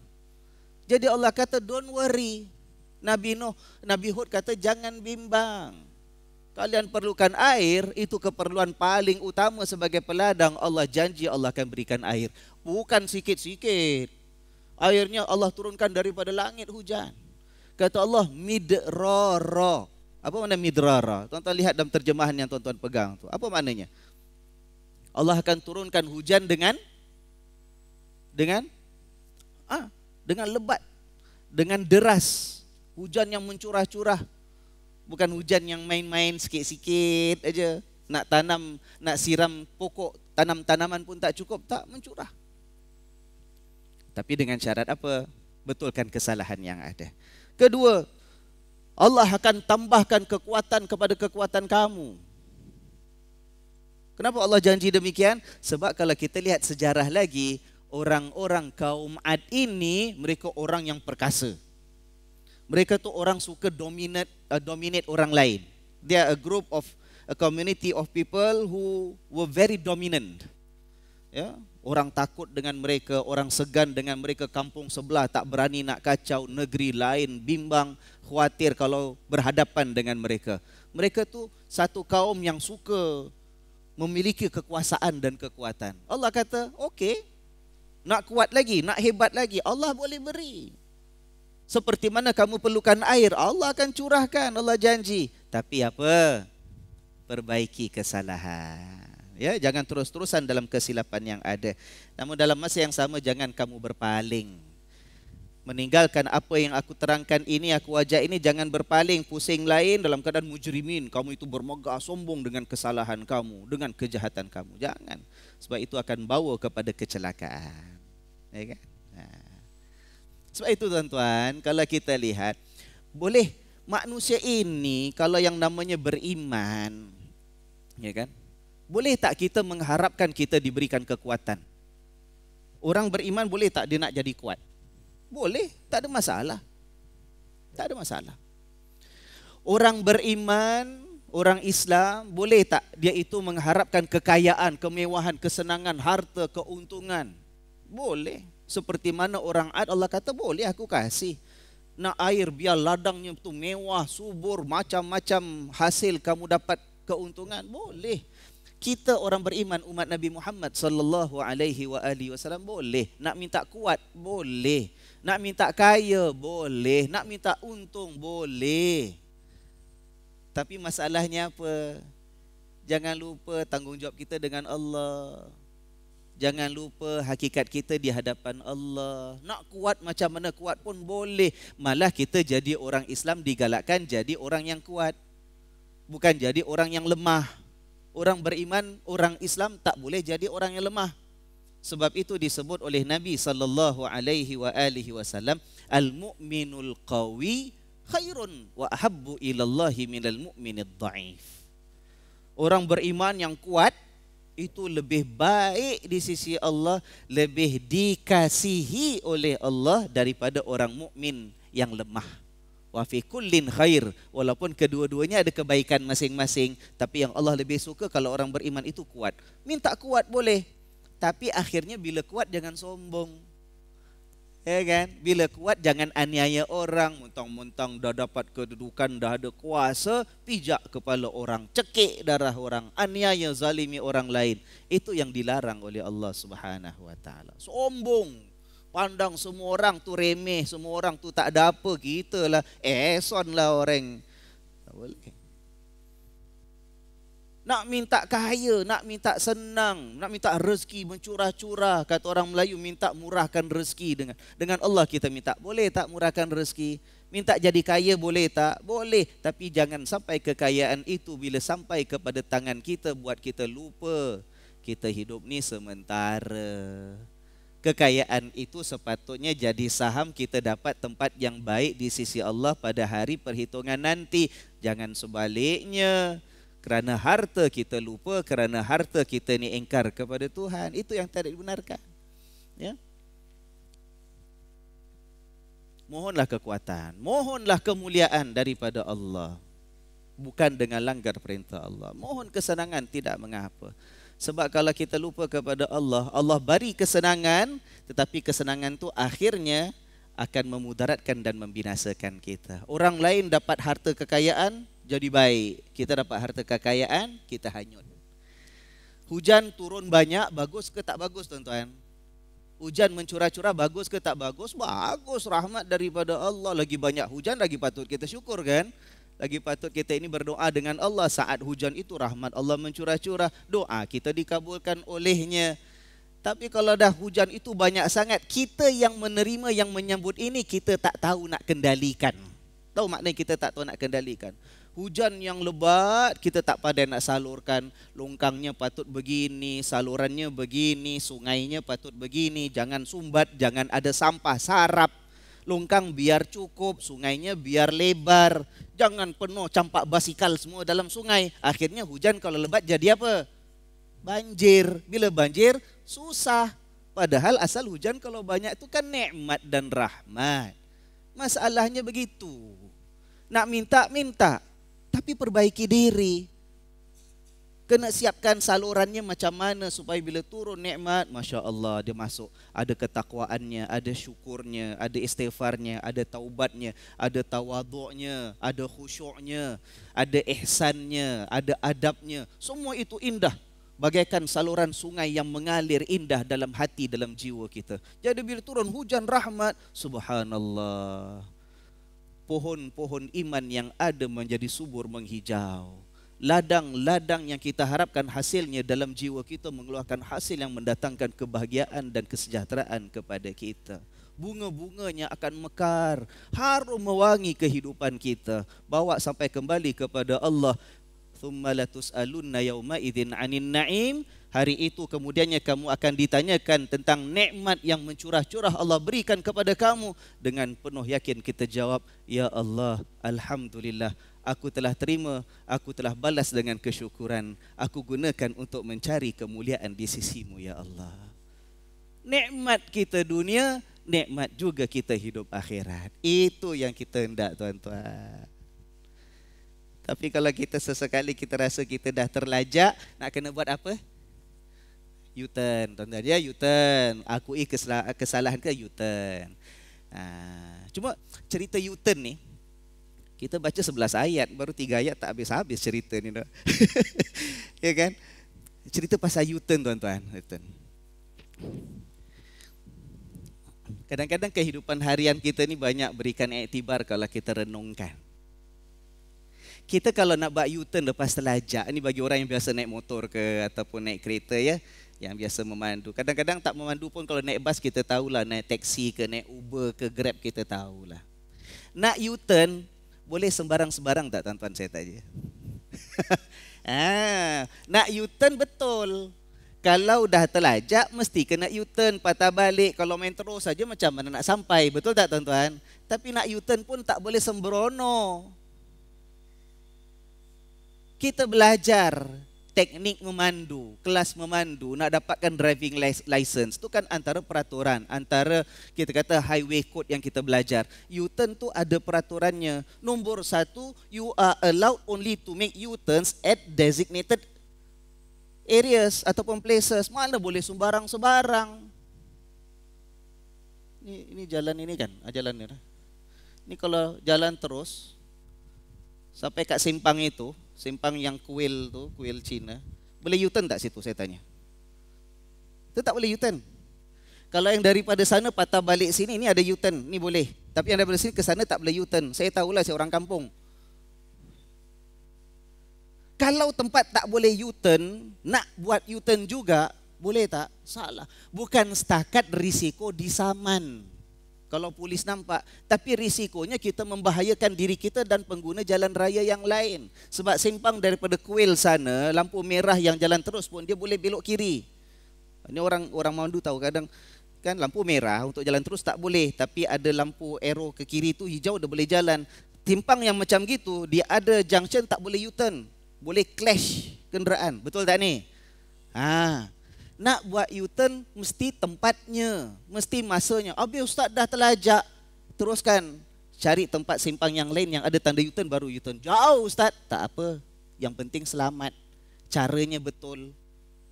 Jadi Allah kata don't worry. Nabi Nuh, Nabi Hud kata jangan bimbang. Kalian perlukan air, itu keperluan paling utama sebagai peladang. Allah janji Allah akan berikan air. Bukan sikit-sikit. Airnya Allah turunkan daripada langit hujan. Kata Allah midrara. Apa makna midrara? Tonton lihat dalam terjemahan yang tuan-tuan pegang tu. Apa maknanya? Allah akan turunkan hujan dengan dengan ah dengan lebat dengan deras hujan yang mencurah-curah bukan hujan yang main-main sikit-sikit aja nak tanam nak siram pokok tanam tanaman pun tak cukup tak mencurah tapi dengan syarat apa betulkan kesalahan yang ada kedua Allah akan tambahkan kekuatan kepada kekuatan kamu Kenapa Allah janji demikian? Sebab kalau kita lihat sejarah lagi, orang-orang kaum Ad ini mereka orang yang perkasa. Mereka tu orang suka dominate uh, dominate orang lain. They are a group of a community of people who were very dominant. Ya, yeah? orang takut dengan mereka, orang segan dengan mereka kampung sebelah tak berani nak kacau negeri lain, bimbang, khawatir kalau berhadapan dengan mereka. Mereka tu satu kaum yang suka memiliki kekuasaan dan kekuatan. Allah kata, "Okey, nak kuat lagi, nak hebat lagi, Allah boleh beri. Seperti mana kamu perlukan air, Allah akan curahkan, Allah janji. Tapi apa? Perbaiki kesalahan. Ya, jangan terus-terusan dalam kesilapan yang ada. Namun dalam masa yang sama jangan kamu berpaling. Meninggalkan apa yang aku terangkan ini, aku wajah ini, jangan berpaling pusing lain dalam keadaan mujrimin. Kamu itu bermegah sombong dengan kesalahan kamu, dengan kejahatan kamu. Jangan sebab itu akan bawa kepada kecelakaan ya kan ha. sebab itu tuan-tuan kalau kita lihat boleh manusia ini kalau yang namanya beriman ya kan boleh tak kita mengharapkan kita diberikan kekuatan orang beriman boleh tak dia nak jadi kuat boleh tak ada masalah tak ada masalah orang beriman orang Islam boleh tak dia itu mengharapkan kekayaan, kemewahan, kesenangan, harta, keuntungan? Boleh. Seperti mana orang Ad Allah kata boleh aku kasih. Nak air biar ladangnya itu mewah, subur, macam-macam hasil kamu dapat keuntungan boleh. Kita orang beriman umat Nabi Muhammad sallallahu alaihi wa alihi wasallam boleh. Nak minta kuat boleh. Nak minta kaya boleh. Nak minta untung boleh. Tapi masalahnya apa? Jangan lupa tanggungjawab kita dengan Allah. Jangan lupa hakikat kita di hadapan Allah. Nak kuat macam mana kuat pun boleh. Malah kita jadi orang Islam digalakkan jadi orang yang kuat. Bukan jadi orang yang lemah. Orang beriman, orang Islam tak boleh jadi orang yang lemah. Sebab itu disebut oleh Nabi sallallahu alaihi wasallam, "Al-mu'minul qawi khairun wa ahabbu ilallahi minal mu'minid da'if. Orang beriman yang kuat itu lebih baik di sisi Allah, lebih dikasihi oleh Allah daripada orang mukmin yang lemah. Wa fi kullin khair, walaupun kedua-duanya ada kebaikan masing-masing, tapi yang Allah lebih suka kalau orang beriman itu kuat. Minta kuat boleh, tapi akhirnya bila kuat jangan sombong. Ya kan? Bila kuat jangan aniaya orang, muntang-muntang dah dapat kedudukan, dah ada kuasa, pijak kepala orang, cekik darah orang, aniaya zalimi orang lain. Itu yang dilarang oleh Allah Subhanahu wa taala. Sombong. Pandang semua orang tu remeh, semua orang tu tak ada apa, kita lah eh, lah orang. Tak boleh. Nak minta kaya, nak minta senang, nak minta rezeki mencurah-curah. Kata orang Melayu minta murahkan rezeki dengan dengan Allah kita minta. Boleh tak murahkan rezeki? Minta jadi kaya boleh tak? Boleh, tapi jangan sampai kekayaan itu bila sampai kepada tangan kita buat kita lupa kita hidup ni sementara. Kekayaan itu sepatutnya jadi saham kita dapat tempat yang baik di sisi Allah pada hari perhitungan nanti. Jangan sebaliknya kerana harta kita lupa kerana harta kita ni engkar kepada Tuhan itu yang tidak dibenarkan ya mohonlah kekuatan mohonlah kemuliaan daripada Allah bukan dengan langgar perintah Allah mohon kesenangan tidak mengapa sebab kalau kita lupa kepada Allah Allah beri kesenangan tetapi kesenangan tu akhirnya akan memudaratkan dan membinasakan kita. Orang lain dapat harta kekayaan, jadi baik. Kita dapat harta kekayaan, kita hanyut. Hujan turun banyak, bagus ke tak bagus tuan-tuan? Hujan mencurah-curah, bagus ke tak bagus? Bagus, rahmat daripada Allah. Lagi banyak hujan, lagi patut kita syukur kan? Lagi patut kita ini berdoa dengan Allah saat hujan itu rahmat Allah mencurah-curah. Doa kita dikabulkan olehnya. Tapi kalau dah hujan itu banyak sangat, kita yang menerima, yang menyambut ini kita tak tahu nak kendalikan. Tahu maknanya kita tak tahu nak kendalikan hujan yang lebat kita tak pandai nak salurkan longkangnya patut begini salurannya begini sungainya patut begini jangan sumbat jangan ada sampah sarap longkang biar cukup sungainya biar lebar jangan penuh campak basikal semua dalam sungai akhirnya hujan kalau lebat jadi apa banjir bila banjir susah padahal asal hujan kalau banyak itu kan nikmat dan rahmat masalahnya begitu nak minta minta tapi perbaiki diri. Kena siapkan salurannya macam mana supaya bila turun nikmat, masya Allah dia masuk. Ada ketakwaannya, ada syukurnya, ada istighfarnya, ada taubatnya, ada tawaduknya, ada khusyuknya, ada ihsannya, ada adabnya. Semua itu indah. Bagaikan saluran sungai yang mengalir indah dalam hati, dalam jiwa kita. Jadi bila turun hujan rahmat, subhanallah pohon-pohon iman yang ada menjadi subur menghijau. Ladang-ladang yang kita harapkan hasilnya dalam jiwa kita mengeluarkan hasil yang mendatangkan kebahagiaan dan kesejahteraan kepada kita. Bunga-bunganya akan mekar, harum mewangi kehidupan kita. Bawa sampai kembali kepada Allah. ثُمَّ لَتُسْأَلُنَّ يَوْمَئِذٍ عَنِ النَّعِيمِ Hari itu kemudiannya kamu akan ditanyakan tentang nikmat yang mencurah-curah Allah berikan kepada kamu dengan penuh yakin kita jawab ya Allah alhamdulillah aku telah terima aku telah balas dengan kesyukuran aku gunakan untuk mencari kemuliaan di sisimu ya Allah nikmat kita dunia nikmat juga kita hidup akhirat itu yang kita hendak tuan-tuan tapi kalau kita sesekali kita rasa kita dah terlajak nak kena buat apa U-turn tuan-tuan ya U-turn akui eh, kesalahan ke U-turn ha. cuma cerita U-turn ni kita baca 11 ayat baru 3 ayat tak habis-habis cerita ni no? ya kan cerita pasal U-turn tuan-tuan U-turn Kadang-kadang kehidupan harian kita ni banyak berikan iktibar kalau kita renungkan. Kita kalau nak buat U-turn lepas telajak, ini bagi orang yang biasa naik motor ke ataupun naik kereta ya, yang biasa memandu. Kadang-kadang tak memandu pun kalau naik bas kita tahulah, naik teksi ke naik Uber ke Grab kita tahulah. Nak U-turn boleh sembarang-sembarang tak tuan-tuan saya tanya? ah, nak U-turn betul. Kalau dah terlajak mesti kena U-turn patah balik. Kalau main terus saja macam mana nak sampai? Betul tak tuan-tuan? Tapi nak U-turn pun tak boleh sembrono. Kita belajar teknik memandu, kelas memandu, nak dapatkan driving license. tu kan antara peraturan, antara kita kata highway code yang kita belajar. U-turn tu ada peraturannya. Nombor satu, you are allowed only to make U-turns at designated areas ataupun places. Mana boleh sembarang-sembarang. Ini, ini jalan ini kan, ah, jalan ini. Ini kalau jalan terus, sampai kat simpang itu, simpang yang kuil tu, kuil Cina. Boleh U-turn tak situ saya tanya? Itu tak boleh U-turn. Kalau yang daripada sana patah balik sini, ini ada U-turn, ini boleh. Tapi yang daripada sini ke sana tak boleh U-turn. Saya tahulah saya orang kampung. Kalau tempat tak boleh U-turn, nak buat U-turn juga, boleh tak? Salah. Bukan setakat risiko disaman. saman kalau polis nampak. Tapi risikonya kita membahayakan diri kita dan pengguna jalan raya yang lain. Sebab simpang daripada kuil sana, lampu merah yang jalan terus pun dia boleh belok kiri. Ini orang orang mandu tahu kadang kan lampu merah untuk jalan terus tak boleh. Tapi ada lampu arrow ke kiri tu hijau dia boleh jalan. Timpang yang macam gitu dia ada junction tak boleh U-turn. Boleh clash kenderaan. Betul tak ni? Ah, ha nak buat U-turn mesti tempatnya, mesti masanya. Abi ustaz dah telajak teruskan cari tempat simpang yang lain yang ada tanda U-turn baru U-turn. Jauh ustaz, tak apa. Yang penting selamat. Caranya betul,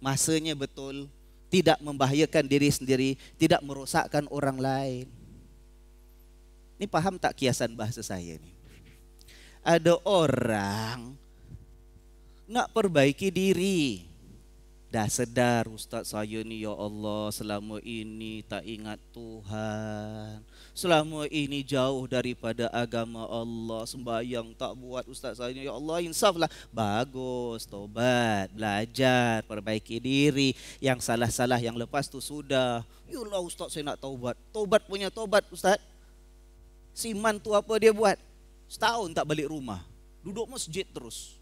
masanya betul, tidak membahayakan diri sendiri, tidak merosakkan orang lain. Ini paham tak kiasan bahasa saya ini? Ada orang nak perbaiki diri, Dah sedar ustaz saya ni ya Allah selama ini tak ingat Tuhan. Selama ini jauh daripada agama Allah. Sembahyang tak buat ustaz saya ni ya Allah insaflah. Bagus, tobat, belajar, perbaiki diri. Yang salah-salah yang lepas tu sudah. Ya Allah ustaz saya nak tobat Tobat punya tobat ustaz. Siman tu apa dia buat? Setahun tak balik rumah. Duduk masjid terus.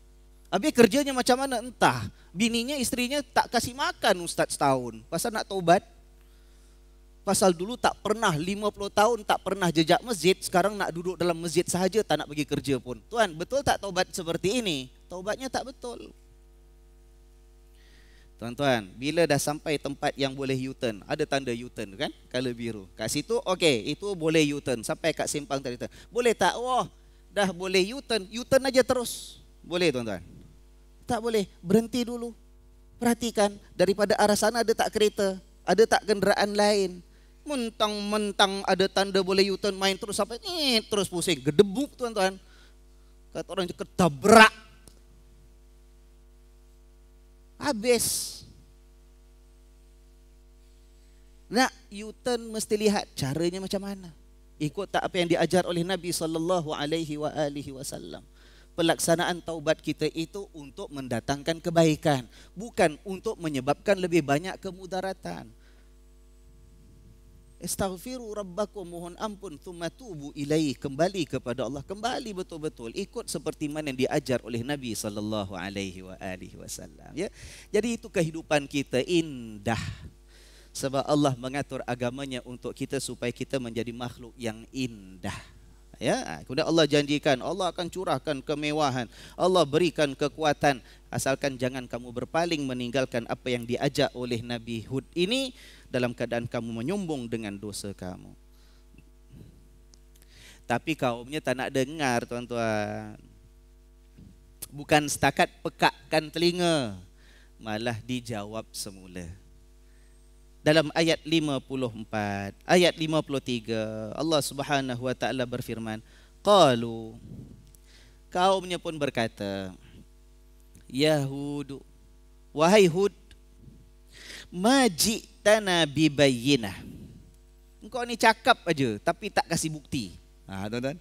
Habis kerjanya macam mana entah. Bininya istrinya tak kasih makan ustaz setahun. Pasal nak tobat. Pasal dulu tak pernah 50 tahun tak pernah jejak masjid, sekarang nak duduk dalam masjid sahaja tak nak pergi kerja pun. Tuan, betul tak tobat seperti ini? Tobatnya tak betul. Tuan-tuan, bila dah sampai tempat yang boleh U-turn, ada tanda U-turn kan? Color biru. Kat situ, okey, itu boleh U-turn. Sampai kat simpang tadi. Boleh tak? Wah, oh, dah boleh U-turn. U-turn aja terus. Boleh tuan-tuan? tak boleh berhenti dulu. Perhatikan daripada arah sana ada tak kereta, ada tak kenderaan lain. Mentang-mentang ada tanda boleh U-turn main terus sampai ni terus pusing, gedebuk tuan-tuan. Kata orang ketabrak. Habis. Nak U-turn mesti lihat caranya macam mana. Ikut tak apa yang diajar oleh Nabi sallallahu alaihi wasallam pelaksanaan taubat kita itu untuk mendatangkan kebaikan, bukan untuk menyebabkan lebih banyak kemudaratan. Astaghfiru rabbakum mohon ampun thumma tubu ilai kembali kepada Allah kembali betul-betul ikut seperti mana yang diajar oleh Nabi sallallahu alaihi wa alihi wasallam ya jadi itu kehidupan kita indah sebab Allah mengatur agamanya untuk kita supaya kita menjadi makhluk yang indah ya ah, kemudian Allah janjikan Allah akan curahkan kemewahan Allah berikan kekuatan asalkan jangan kamu berpaling meninggalkan apa yang diajak oleh Nabi Hud ini dalam keadaan kamu menyombong dengan dosa kamu tapi kaumnya tak nak dengar tuan-tuan bukan setakat pekakkan telinga malah dijawab semula dalam ayat 54 ayat 53 Allah Subhanahu wa taala berfirman qalu kaumnya pun berkata yahud wahai hud majik majitana bibayyinah engkau ni cakap aja tapi tak kasih bukti ha tuan-tuan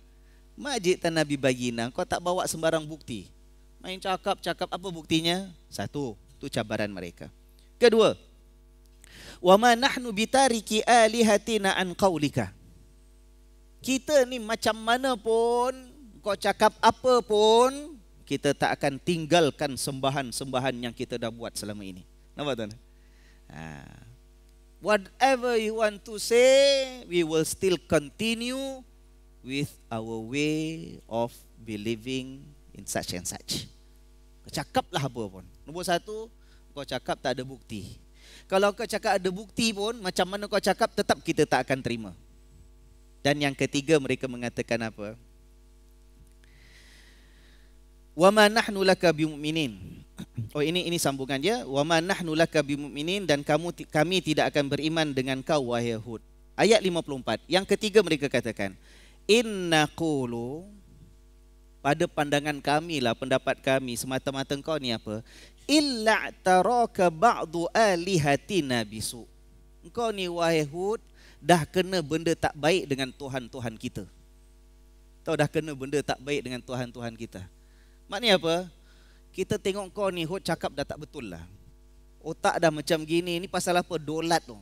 majik majitana bibayyinah kau tak bawa sembarang bukti main cakap-cakap apa buktinya satu tu cabaran mereka kedua wa ma nahnu bitariki alihatina an qaulika kita ni macam mana pun kau cakap apa pun kita tak akan tinggalkan sembahan-sembahan yang kita dah buat selama ini nampak tuan ha. whatever you want to say we will still continue with our way of believing in such and such Kau Cakaplah apa pun Nombor satu Kau cakap tak ada bukti kalau kau cakap ada bukti pun macam mana kau cakap tetap kita tak akan terima dan yang ketiga mereka mengatakan apa wa ma nahnu laka bimuminin oh ini ini sambungan dia wa ma nahnu laka bimuminin dan kamu kami tidak akan beriman dengan kau wahai hud ayat 54 yang ketiga mereka katakan inna qulu pada pandangan kami lah pendapat kami semata-mata kau ni apa illa taraka ba'du alihati nabisu engkau ni wahai hud dah kena benda tak baik dengan tuhan-tuhan kita tahu dah kena benda tak baik dengan tuhan-tuhan kita maknanya apa kita tengok kau ni hud cakap dah tak betul lah otak dah macam gini ni pasal apa dolat tu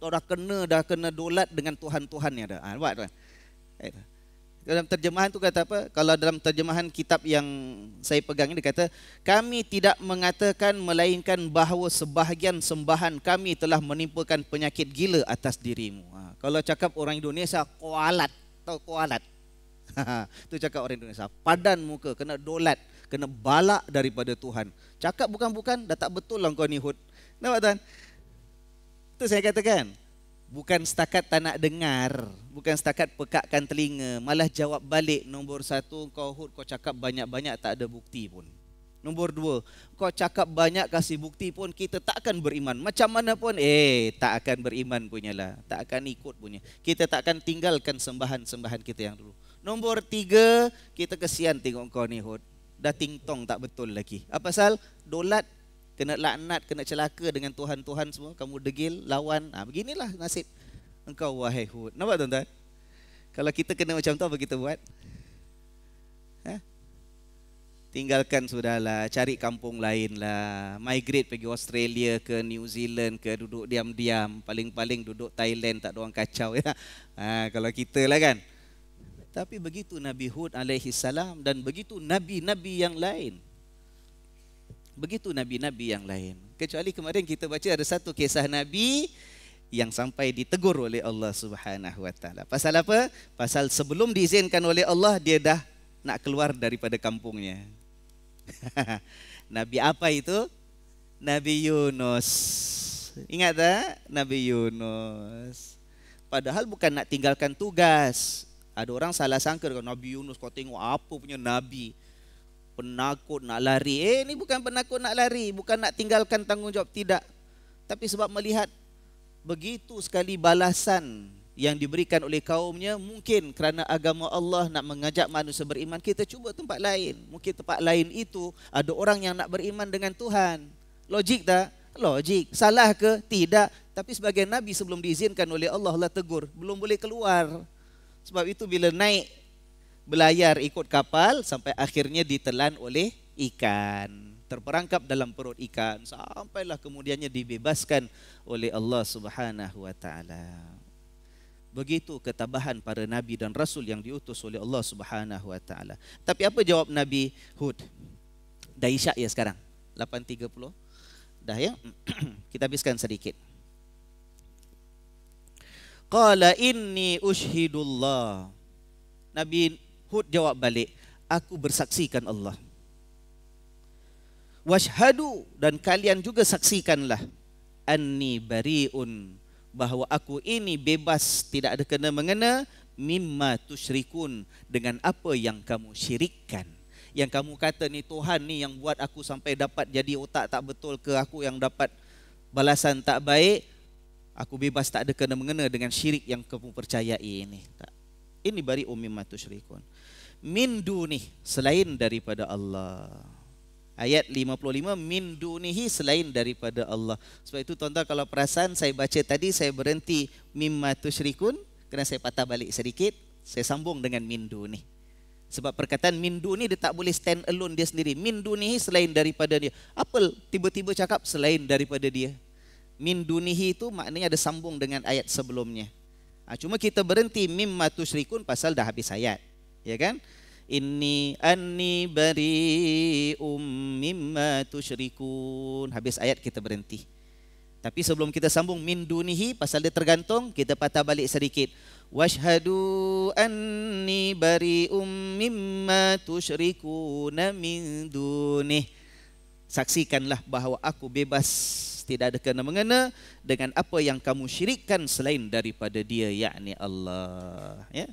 kau dah kena dah kena dolat dengan tuhan-tuhan ni ada ha, nampak tu eh, dalam terjemahan tu kata apa? Kalau dalam terjemahan kitab yang saya pegang ini kata, kami tidak mengatakan melainkan bahawa sebahagian sembahan kami telah menimbulkan penyakit gila atas dirimu. Ha, kalau cakap orang Indonesia, koalat atau koalat, ha, tu cakap orang Indonesia. Padan muka, kena dolat. Kena balak daripada Tuhan. Cakap bukan-bukan, dah tak betul lah kau ni Nampak tuan? Itu saya katakan bukan setakat tak nak dengar, bukan setakat pekakkan telinga, malah jawab balik nombor satu, kau hut kau cakap banyak-banyak tak ada bukti pun. Nombor dua, kau cakap banyak kasih bukti pun kita tak akan beriman. Macam mana pun, eh tak akan beriman punya lah. Tak akan ikut punya. Kita tak akan tinggalkan sembahan-sembahan kita yang dulu. Nombor tiga, kita kesian tengok kau ni Hud. Dah ting tong tak betul lagi. Apa sal? Dolat kena laknat, kena celaka dengan Tuhan-Tuhan semua, kamu degil, lawan. Ha, beginilah nasib engkau, wahai Hud. Nampak tuan-tuan? Kalau kita kena macam tu, apa kita buat? Ha? Tinggalkan sudahlah, cari kampung lain lah. Migrate pergi Australia ke New Zealand ke duduk diam-diam. Paling-paling duduk Thailand tak ada orang kacau. Ya? Ha, kalau kita lah kan. Tapi begitu Nabi Hud alaihi salam dan begitu Nabi-Nabi yang lain. Begitu nabi-nabi yang lain. Kecuali kemarin kita baca ada satu kisah nabi yang sampai ditegur oleh Allah Subhanahu Pasal apa? Pasal sebelum diizinkan oleh Allah dia dah nak keluar daripada kampungnya. nabi apa itu? Nabi Yunus. Ingat tak? Nabi Yunus. Padahal bukan nak tinggalkan tugas. Ada orang salah sangka Nabi Yunus kau tengok apa punya nabi penakut nak lari. Eh ini bukan penakut nak lari, bukan nak tinggalkan tanggungjawab tidak. Tapi sebab melihat begitu sekali balasan yang diberikan oleh kaumnya mungkin kerana agama Allah nak mengajak manusia beriman kita cuba tempat lain. Mungkin tempat lain itu ada orang yang nak beriman dengan Tuhan. Logik tak? Logik. Salah ke? Tidak. Tapi sebagai nabi sebelum diizinkan oleh Allah Allah tegur, belum boleh keluar. Sebab itu bila naik berlayar ikut kapal sampai akhirnya ditelan oleh ikan terperangkap dalam perut ikan sampailah kemudiannya dibebaskan oleh Allah Subhanahu wa taala. Begitu ketabahan para nabi dan rasul yang diutus oleh Allah Subhanahu wa taala. Tapi apa jawab Nabi Hud? Dah isyak ya sekarang. 8.30. Dah ya. Kita habiskan sedikit. Qala inni ushidullah. Nabi Hud jawab balik, aku bersaksikan Allah. Washadu dan kalian juga saksikanlah anni bariun bahawa aku ini bebas tidak ada kena mengena mimma tusyrikun dengan apa yang kamu syirikkan yang kamu kata ni Tuhan ni yang buat aku sampai dapat jadi otak tak betul ke aku yang dapat balasan tak baik aku bebas tak ada kena mengena dengan syirik yang kamu percayai ini tak ini bari umim matu syirikun. Min dunih selain daripada Allah. Ayat 55 min dunihi selain daripada Allah. Sebab itu tuan-tuan kalau perasan saya baca tadi saya berhenti mimma tusyrikun kerana saya patah balik sedikit, saya sambung dengan min dunih. Sebab perkataan min duni dia tak boleh stand alone dia sendiri. Min dunihi selain daripada dia. Apa tiba-tiba cakap selain daripada dia? Min dunihi itu maknanya ada sambung dengan ayat sebelumnya. Ah cuma kita berhenti mimma tusyrikun pasal dah habis ayat. Ya kan? Inni anni bari mimma tusyrikun. Habis ayat kita berhenti. Tapi sebelum kita sambung min dunihi pasal dia tergantung, kita patah balik sedikit. Washhadu anni bari mimma tusyrikun min dunihi. Saksikanlah bahawa aku bebas tidak ada kena mengena dengan apa yang kamu syirikkan selain daripada dia yakni Allah ya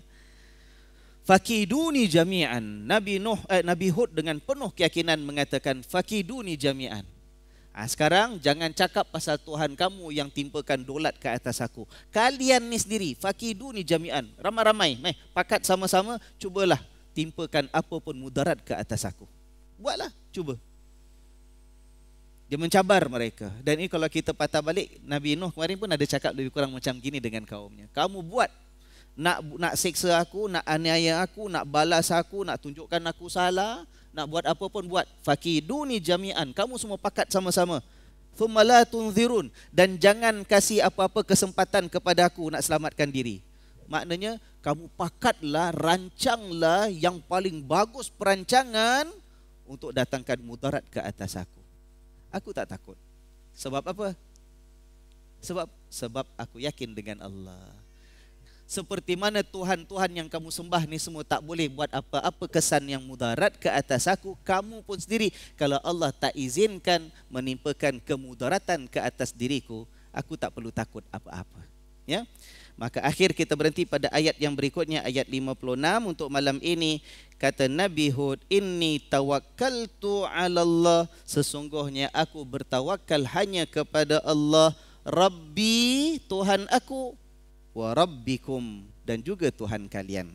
fakiduni jami'an nabi nuh eh, nabi hud dengan penuh keyakinan mengatakan fakiduni jami'an ha, sekarang jangan cakap pasal tuhan kamu yang timpakan dolat ke atas aku kalian ni sendiri fakiduni jami'an ramai-ramai mai pakat sama-sama cubalah timpakan apa pun mudarat ke atas aku buatlah cuba dia mencabar mereka. Dan ini kalau kita patah balik, Nabi Nuh kemarin pun ada cakap lebih kurang macam gini dengan kaumnya. Kamu buat nak nak seksa aku, nak aniaya aku, nak balas aku, nak tunjukkan aku salah, nak buat apa pun buat. Fakiduni jami'an. Kamu semua pakat sama-sama. Thumma la tunzirun. Dan jangan kasih apa-apa kesempatan kepada aku nak selamatkan diri. Maknanya, kamu pakatlah, rancanglah yang paling bagus perancangan untuk datangkan mudarat ke atas aku aku tak takut. Sebab apa? Sebab sebab aku yakin dengan Allah. Seperti mana Tuhan-Tuhan yang kamu sembah ni semua tak boleh buat apa-apa kesan yang mudarat ke atas aku, kamu pun sendiri. Kalau Allah tak izinkan menimpakan kemudaratan ke atas diriku, aku tak perlu takut apa-apa. Ya? -apa. Maka akhir kita berhenti pada ayat yang berikutnya ayat 56 untuk malam ini kata Nabi Hud inni tawakkaltu 'ala Allah sesungguhnya aku bertawakal hanya kepada Allah Rabbi Tuhan aku wa rabbikum dan juga Tuhan kalian.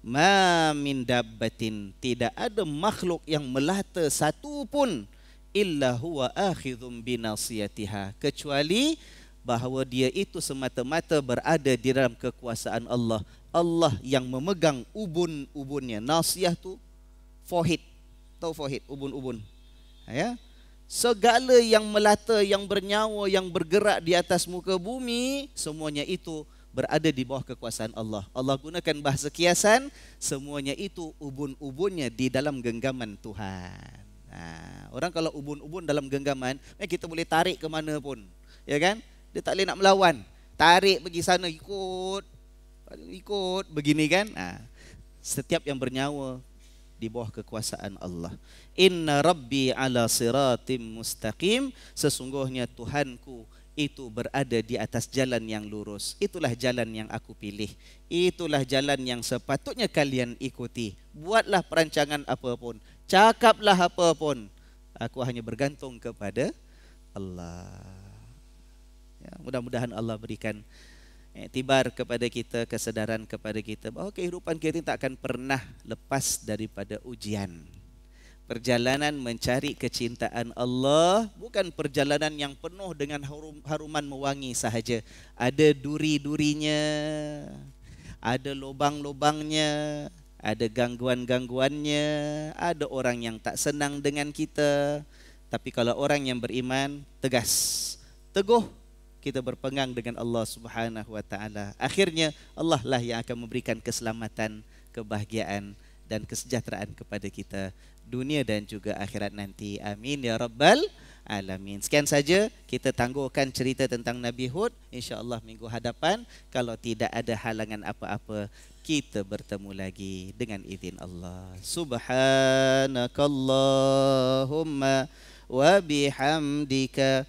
Ma min dabbatin tidak ada makhluk yang melata satu pun illa huwa akhidhum binasiyatiha kecuali bahawa dia itu semata-mata berada di dalam kekuasaan Allah. Allah yang memegang ubun-ubunnya. Nasiah tu fohid. Tahu fohid, ubun-ubun. Ya. Segala yang melata, yang bernyawa, yang bergerak di atas muka bumi, semuanya itu berada di bawah kekuasaan Allah. Allah gunakan bahasa kiasan, semuanya itu ubun-ubunnya di dalam genggaman Tuhan. Nah, ha, orang kalau ubun-ubun dalam genggaman, eh, kita boleh tarik ke mana pun. Ya kan? Dia tak boleh nak melawan. Tarik pergi sana ikut. Ikut begini kan? Ha. Setiap yang bernyawa di bawah kekuasaan Allah. Inna rabbi ala siratim mustaqim. Sesungguhnya Tuhanku itu berada di atas jalan yang lurus. Itulah jalan yang aku pilih. Itulah jalan yang sepatutnya kalian ikuti. Buatlah perancangan apapun. Cakaplah apapun. Aku hanya bergantung kepada Allah. Ya, mudah-mudahan Allah berikan tibar kepada kita, kesedaran kepada kita bahawa kehidupan kita ini tak akan pernah lepas daripada ujian. Perjalanan mencari kecintaan Allah bukan perjalanan yang penuh dengan haruman mewangi sahaja. Ada duri-durinya, ada lubang-lubangnya, ada gangguan-gangguannya, ada orang yang tak senang dengan kita. Tapi kalau orang yang beriman, tegas. Teguh kita berpegang dengan Allah Subhanahu wa taala. Akhirnya Allah lah yang akan memberikan keselamatan, kebahagiaan dan kesejahteraan kepada kita dunia dan juga akhirat nanti. Amin ya rabbal alamin. Sekian saja kita tangguhkan cerita tentang Nabi Hud. Insya-Allah minggu hadapan kalau tidak ada halangan apa-apa kita bertemu lagi dengan izin Allah. Subhanakallahumma wa bihamdika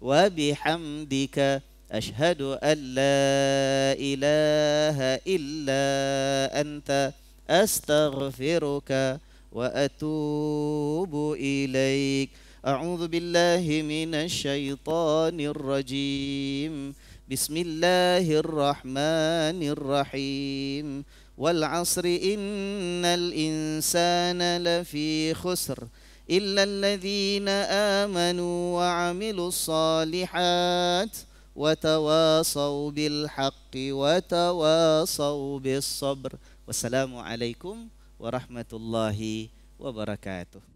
وبحمدك أشهد أن لا إله إلا أنت أستغفرك وأتوب إليك أعوذ بالله من الشيطان الرجيم بسم الله الرحمن الرحيم والعصر إن الإنسان لفي خسر إلا الذين آمنوا وعملوا الصالحات وتواصوا بالحق وتواصوا بالصبر والسلام عليكم ورحمة الله وبركاته